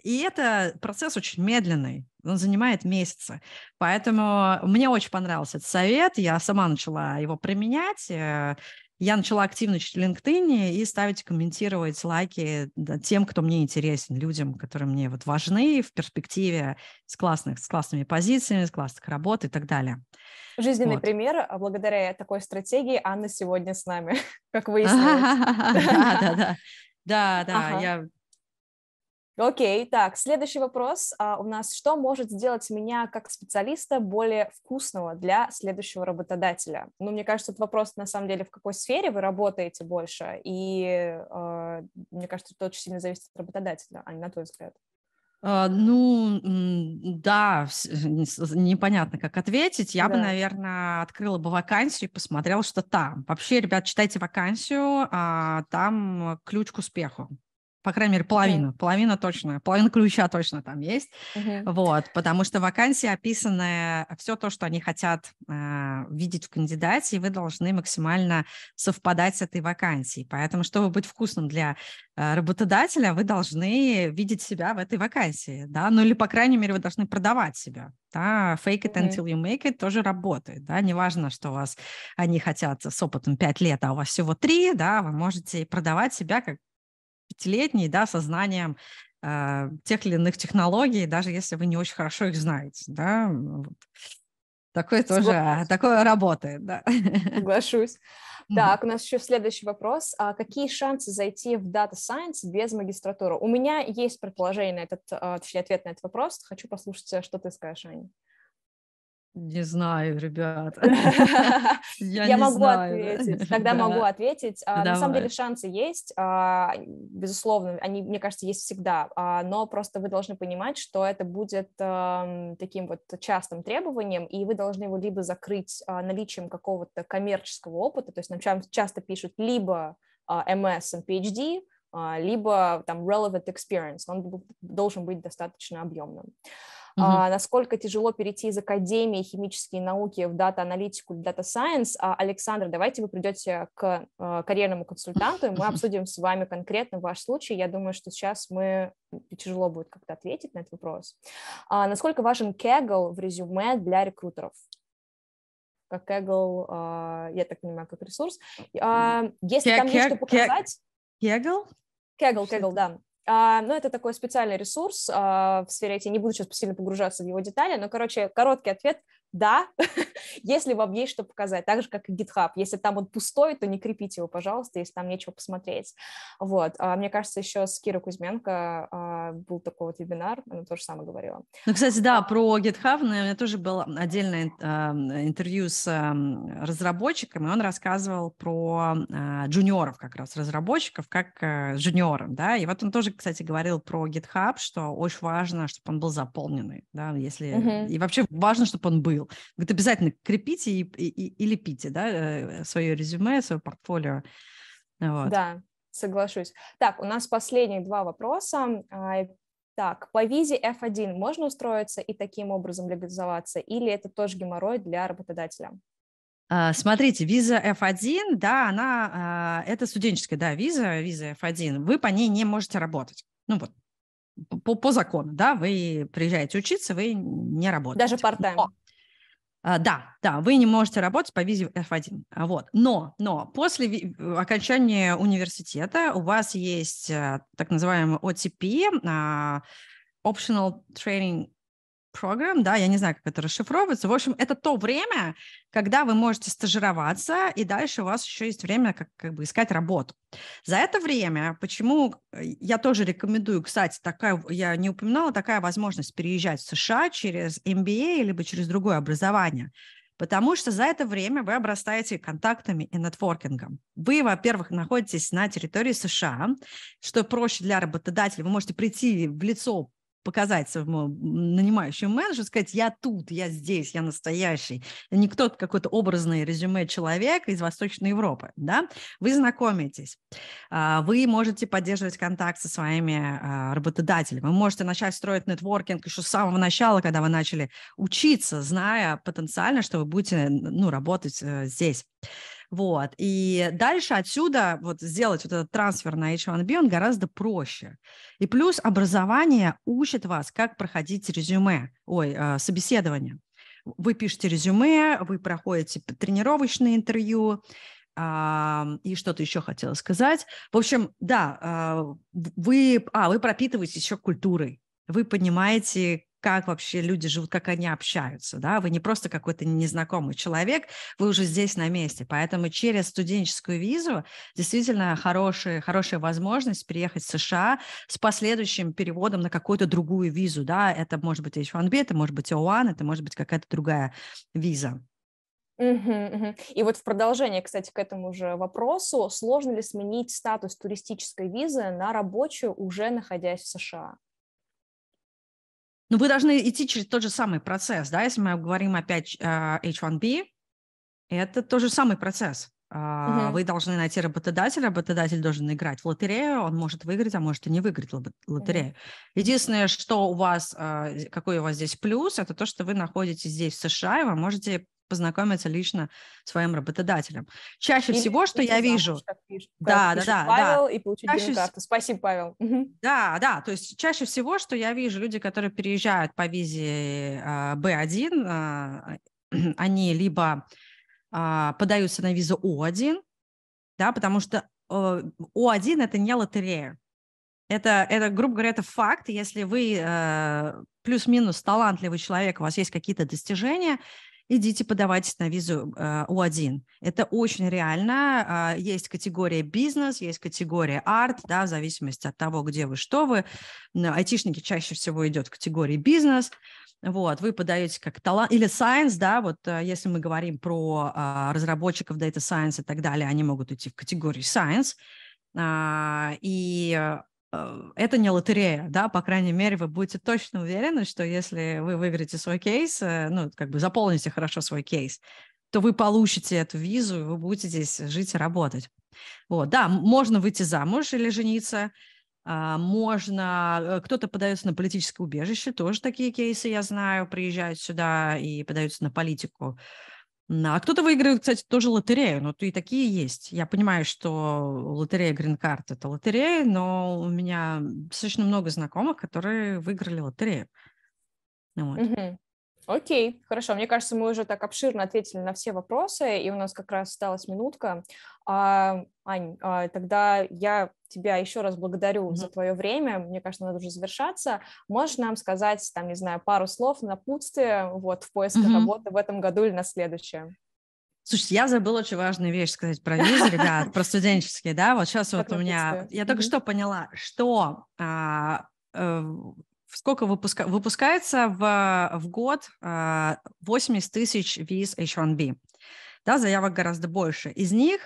И это процесс очень медленный, он занимает месяцы. Поэтому мне очень понравился этот совет, я сама начала его применять, э, я начала активно читать LinkedIn и ставить, комментировать лайки тем, кто мне интересен, людям, которые мне вот важны в перспективе с, классных, с классными позициями, с классных работ и так далее. Жизненный вот. пример а, благодаря такой стратегии Анна сегодня с нами, как выяснилось. Да, да, да. Да, да, ага. я Окей, так, следующий вопрос а, у нас. Что может сделать меня как специалиста более вкусного для следующего работодателя? Ну, мне кажется, этот вопрос, на самом деле, в какой сфере вы работаете больше, и э, мне кажется, это очень сильно зависит от работодателя, а не на твой взгляд. А, ну, да, непонятно, как ответить. Я да. бы, наверное, открыла бы вакансию и посмотрела, что там. Вообще, ребят, читайте вакансию, а, там ключ к успеху по крайней мере, половину, mm половина точно, половина ключа точно там есть, mm-hmm. вот, потому что вакансии описаны все то, что они хотят э, видеть в кандидате, и вы должны максимально совпадать с этой вакансией, поэтому, чтобы быть вкусным для э, работодателя, вы должны видеть себя в этой вакансии, да, ну или, по крайней мере, вы должны продавать себя, да, fake it until you make it тоже работает, да, неважно, что у вас они хотят с опытом 5 лет, а у вас всего 3, да, вы можете продавать себя как пятилетний, да, со знанием э, тех или иных технологий, даже если вы не очень хорошо их знаете, да. Вот. Такое тоже, а, такое работает, да. Соглашусь. Так, у нас еще следующий вопрос. А какие шансы зайти в Data Science без магистратуры? У меня есть предположение на этот, а, точнее, ответ на этот вопрос. Хочу послушать, э, что ты скажешь, Аня. Не знаю, ребят. Я, Я могу знаю. ответить. Тогда да. могу ответить. Давай. На самом деле шансы есть, а, безусловно, они, мне кажется, есть всегда, а, но просто вы должны понимать, что это будет таким вот частым требованием, и вы должны его либо закрыть а, наличием какого-то коммерческого опыта, то есть нам часто пишут либо MS и PhD, либо там relevant experience, он должен быть достаточно объемным. Uh-huh. насколько тяжело перейти из академии химические науки в дата-аналитику, дата-сайенс. А, Александр, давайте вы придете к э, карьерному консультанту, и мы обсудим с вами конкретно ваш случай. Я думаю, что сейчас мы тяжело будет как-то ответить на этот вопрос. А насколько важен кегл в резюме для рекрутеров? Как кегл, я так понимаю, как ресурс. если там есть что показать... Кегл? Кегл, кегл, да. А, ну, это такой специальный ресурс а, в сфере IT, не буду сейчас сильно погружаться в его детали, но, короче, короткий ответ да, если вам есть что показать, так же, как и GitHub. Если там он пустой, то не крепите его, пожалуйста, если там нечего посмотреть. Вот. А, мне кажется, еще с Кирой Кузьменко а, был такой вот вебинар, она тоже самое говорила. Ну, кстати, да, про GitHub, у меня тоже было отдельное а, интервью с разработчиком, и он рассказывал про а, джуниоров как раз, разработчиков, как э, с да, и вот он тоже, кстати, говорил про GitHub, что очень важно, чтобы он был заполненный, да, если... Угу. И вообще важно, чтобы он был, сил. Говорит, обязательно крепите и, и, и лепите да, э, свое резюме, свое портфолио. Вот. Да, соглашусь. Так, у нас последние два вопроса. А, так, по визе F1 можно устроиться и таким образом легализоваться, или это тоже геморрой для работодателя? А, смотрите, виза F1, да, она, а, это студенческая, да, виза, виза F1, вы по ней не можете работать. Ну вот, по, по закону, да, вы приезжаете учиться, вы не работаете. Даже part-time. Но, а, да, да, вы не можете работать по визе F1. А, вот. Но, но после окончания университета у вас есть э, так называемый OTP, а, Optional Training Program, да, я не знаю, как это расшифровывается. В общем, это то время, когда вы можете стажироваться, и дальше у вас еще есть время как, как бы искать работу. За это время, почему э, я тоже рекомендую, кстати, такая, я не упоминала, такая возможность переезжать в США через MBA либо через другое образование, потому что за это время вы обрастаете контактами и нетворкингом. Вы, во-первых, находитесь на территории США, что проще для работодателя. Вы можете прийти в лицо показать своему нанимающему менеджеру, сказать, я тут, я здесь, я настоящий, не кто-то какой-то образный резюме человека из Восточной Европы, да, вы знакомитесь, а, вы можете поддерживать контакт со своими а, работодателями, вы можете начать строить нетворкинг еще с самого начала, когда вы начали учиться, зная потенциально, что вы будете, ну, работать э, здесь. Вот. И дальше отсюда вот сделать вот этот трансфер на H1B, он гораздо проще. И плюс образование учит вас, как проходить резюме, ой, э, собеседование. Вы пишете резюме, вы проходите тренировочные интервью, и что-то еще хотела сказать. В общем, да, э, вы, а, вы пропитываетесь еще культурой. Вы понимаете, как вообще люди живут, как они общаются, да, вы не просто какой-то незнакомый человек, вы уже здесь на месте, поэтому через студенческую визу действительно хорошая, хорошая возможность приехать в США с последующим переводом на какую-то другую визу, да, это может быть H1B, это может быть O1, это может быть какая-то другая виза. Угу, угу. И вот в продолжение, кстати, к этому же вопросу, сложно ли сменить статус туристической визы на рабочую, уже находясь в США? Но ну, вы должны идти через тот же самый процесс, да, если мы говорим опять а, H1B, это тот же самый процесс. Uh-huh. Вы должны найти работодателя, работодатель должен играть в лотерею, он может выиграть, а может и не выиграть лотерею. Uh-huh. Единственное, что у вас, а, какой у вас здесь плюс, это то, что вы находитесь здесь в США, и вы можете познакомиться лично с своим работодателем. Чаще или всего, что я вижу... Пишет, да, да, да. Павел да. и получить чаще... карту. Спасибо, Павел. Да, да, то есть чаще всего, что я вижу, люди, которые переезжают по визе B1, а, а, они либо а, подаются на визу O1, да, потому что O1 э, это не лотерея. Это, это, грубо говоря, это факт. Если вы э, плюс-минус талантливый человек, у вас есть какие-то достижения, идите подавайтесь на визу э, У1. Это очень реально. Э, есть категория бизнес, есть категория арт, да, в зависимости от того, где вы, что вы. Айтишники чаще всего идет в категории бизнес. Вот, вы подаете как талант, или science, да, вот э, если мы говорим про а, разработчиков data science и так далее, они могут идти в категорию science, а, и Э, это не лотерея, да, по крайней мере, вы будете точно уверены, что если вы выиграете свой кейс, э, ну, как бы заполните хорошо свой кейс, то вы получите эту визу, и вы будете здесь жить и работать. Вот, да, можно выйти замуж или жениться, а, можно, э, кто-то подается на политическое убежище, тоже такие кейсы я знаю, приезжают сюда и подаются на политику. А кто-то выигрывает, кстати, тоже лотерею, но и такие есть. Я понимаю, что лотерея Green Card – это лотерея, но у меня достаточно много знакомых, которые выиграли лотерею. Вот. Угу. Окей, хорошо. Мне кажется, мы уже так обширно ответили на все вопросы, и у нас как раз осталась минутка. А, Ань, а, тогда я тебя еще раз благодарю mm-hmm. за твое время. Мне кажется, надо уже завершаться. Можешь нам сказать, там, не знаю, пару слов на путстве вот, в поисках mm-hmm. работы в этом году или на следующее? Слушайте, я забыла очень важную вещь сказать про визы, ребят, про студенческие, да, вот сейчас вот у меня, я только что поняла, что а, э, сколько выпуска... выпускается в, э, в год 80 э, тысяч виз H1B. Да, заявок гораздо больше. Из них,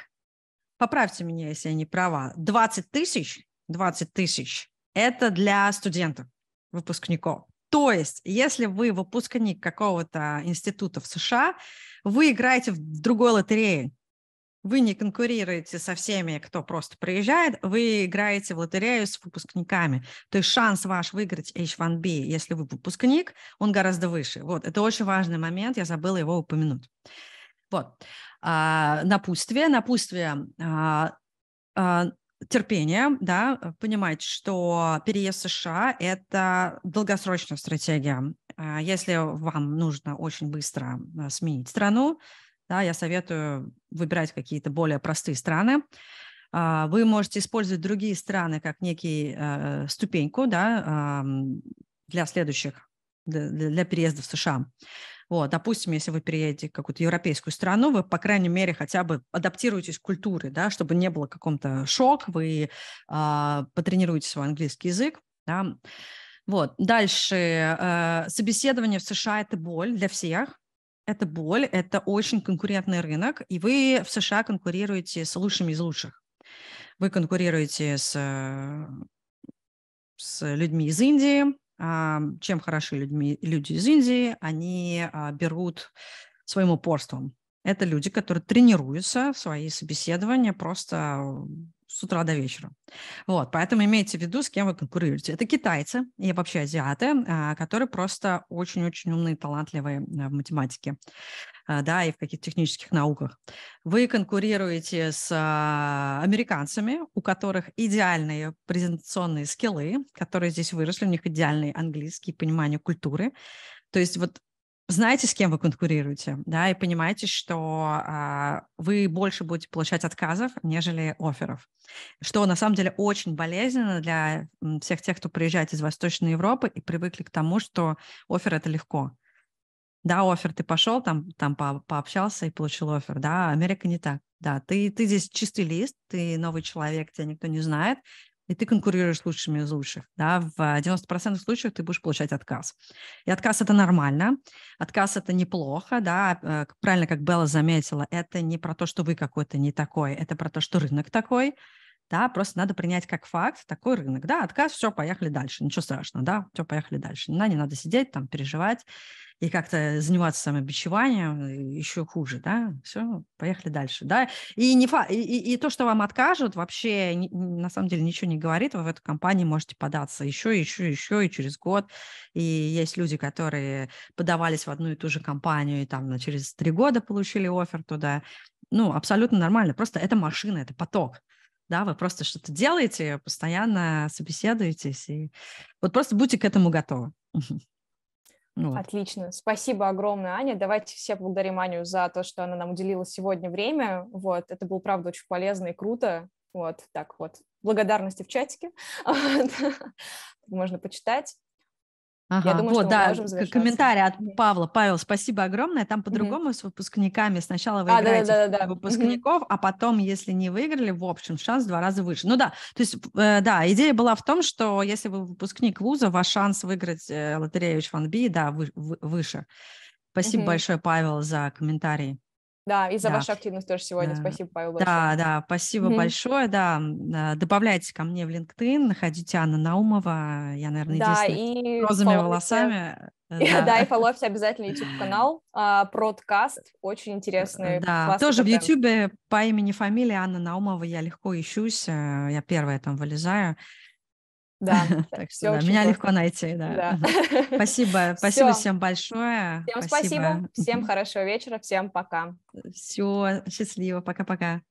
поправьте меня, если я не права, 20 тысяч, 20 тысяч – это для студентов, выпускников. То есть, если вы выпускник какого-то института в США, вы играете в другой лотерее, вы не конкурируете со всеми, кто просто приезжает, вы играете в лотерею с выпускниками. То есть шанс ваш выиграть H1B, если вы выпускник, он гораздо выше. Вот, это очень важный момент, я забыла его упомянуть. Вот, а, напутствие, напутствие а, а, терпение, да, понимать, что переезд в США – это долгосрочная стратегия. А если вам нужно очень быстро а, сменить страну, да, я советую выбирать какие-то более простые страны. А, вы можете использовать другие страны как некий э, ступеньку да, для следующих, для, для переезда в США. Вот, допустим, если вы переедете в какую-то европейскую страну, вы, по крайней мере, хотя бы адаптируетесь к культуре, да, чтобы не было каком-то шок, вы э, потренируете свой английский язык. Да. Вот. Дальше. Э, собеседование в США – это боль для всех это боль, это очень конкурентный рынок, и вы в США конкурируете с лучшими из лучших. Вы конкурируете с, э, с людьми из Индии. А, чем хороши людьми, люди из Индии? Они а, берут своим упорством. Это люди, которые тренируются в свои собеседования просто с утра до вечера. Вот, поэтому имейте в виду, с кем вы конкурируете. Это китайцы и вообще азиаты, а, которые просто очень-очень умные, талантливые э, в математике э, да, и в каких-то технических науках. Вы конкурируете с а, американцами, у которых идеальные презентационные скиллы, которые здесь выросли, у них идеальный английский, понимание культуры. То есть вот знаете, с кем вы конкурируете, да, и понимаете, что а, вы больше будете получать отказов, нежели оферов, что на самом деле очень болезненно для всех тех, кто приезжает из Восточной Европы и привыкли к тому, что офер это легко. Да, офер ты пошел, там, там по, пообщался и получил офер. Да, а Америка не так. Да, ты, ты здесь чистый лист, ты новый человек, тебя никто не знает, и ты конкурируешь с лучшими из лучших, да, в 90% случаев ты будешь получать отказ. И отказ – это нормально, отказ – это неплохо, да, э, правильно, как Белла заметила, это не про то, что вы какой-то не такой, это про то, что рынок такой, да, просто надо принять как факт такой рынок, да, отказ, все, поехали дальше, ничего страшного, да, все, поехали дальше, да, не надо сидеть там, переживать и как-то заниматься самобичеванием, еще хуже, да, все, поехали дальше, да, и, не фа... и, и, и то, что вам откажут, вообще не, на самом деле ничего не говорит, вы в эту компанию можете податься еще, еще, еще и через год, и есть люди, которые подавались в одну и ту же компанию, и там через три года получили офер туда, ну, абсолютно нормально, просто это машина, это поток, да, вы просто что-то делаете, постоянно собеседуетесь, и вот просто будьте к этому готовы. Ну вот. Отлично. Спасибо огромное, Аня. Давайте все благодарим Аню за то, что она нам уделила сегодня время. Вот, это было, правда, очень полезно и круто. Вот, так вот. Благодарности в чатике. Можно почитать. Ага. Я думаю, вот, что да, мы можем Комментарий от Павла. Павел, спасибо огромное. Там по-другому mm-hmm. с выпускниками. Сначала вы а, играете да, да, да, да. выпускников, mm-hmm. а потом, если не выиграли, в общем, шанс в два раза выше. Ну да, то есть, э, да, идея была в том, что если вы выпускник вуза, ваш шанс выиграть э, лотерею H1B, да, вы, вы, выше. Спасибо mm-hmm. большое, Павел, за комментарии. Да, и за да. вашу активность тоже сегодня. Да. Спасибо, Павел. Большое. Да, да, спасибо mm-hmm. большое. Да, а, добавляйте ко мне в LinkedIn, находите Анна Наумова. Я, наверное, да, и с розовыми волосами. Да. да, и фоловьте обязательно YouTube-канал а, Продкаст, очень интересный. Э, да, тоже контент. в YouTube по имени, фамилии Анна Наумова я легко ищусь, э, я первая там вылезаю. Да. Так что меня легко найти, да. Спасибо, спасибо всем большое. Всем спасибо, всем хорошего вечера, всем пока. Все, счастливо, пока-пока.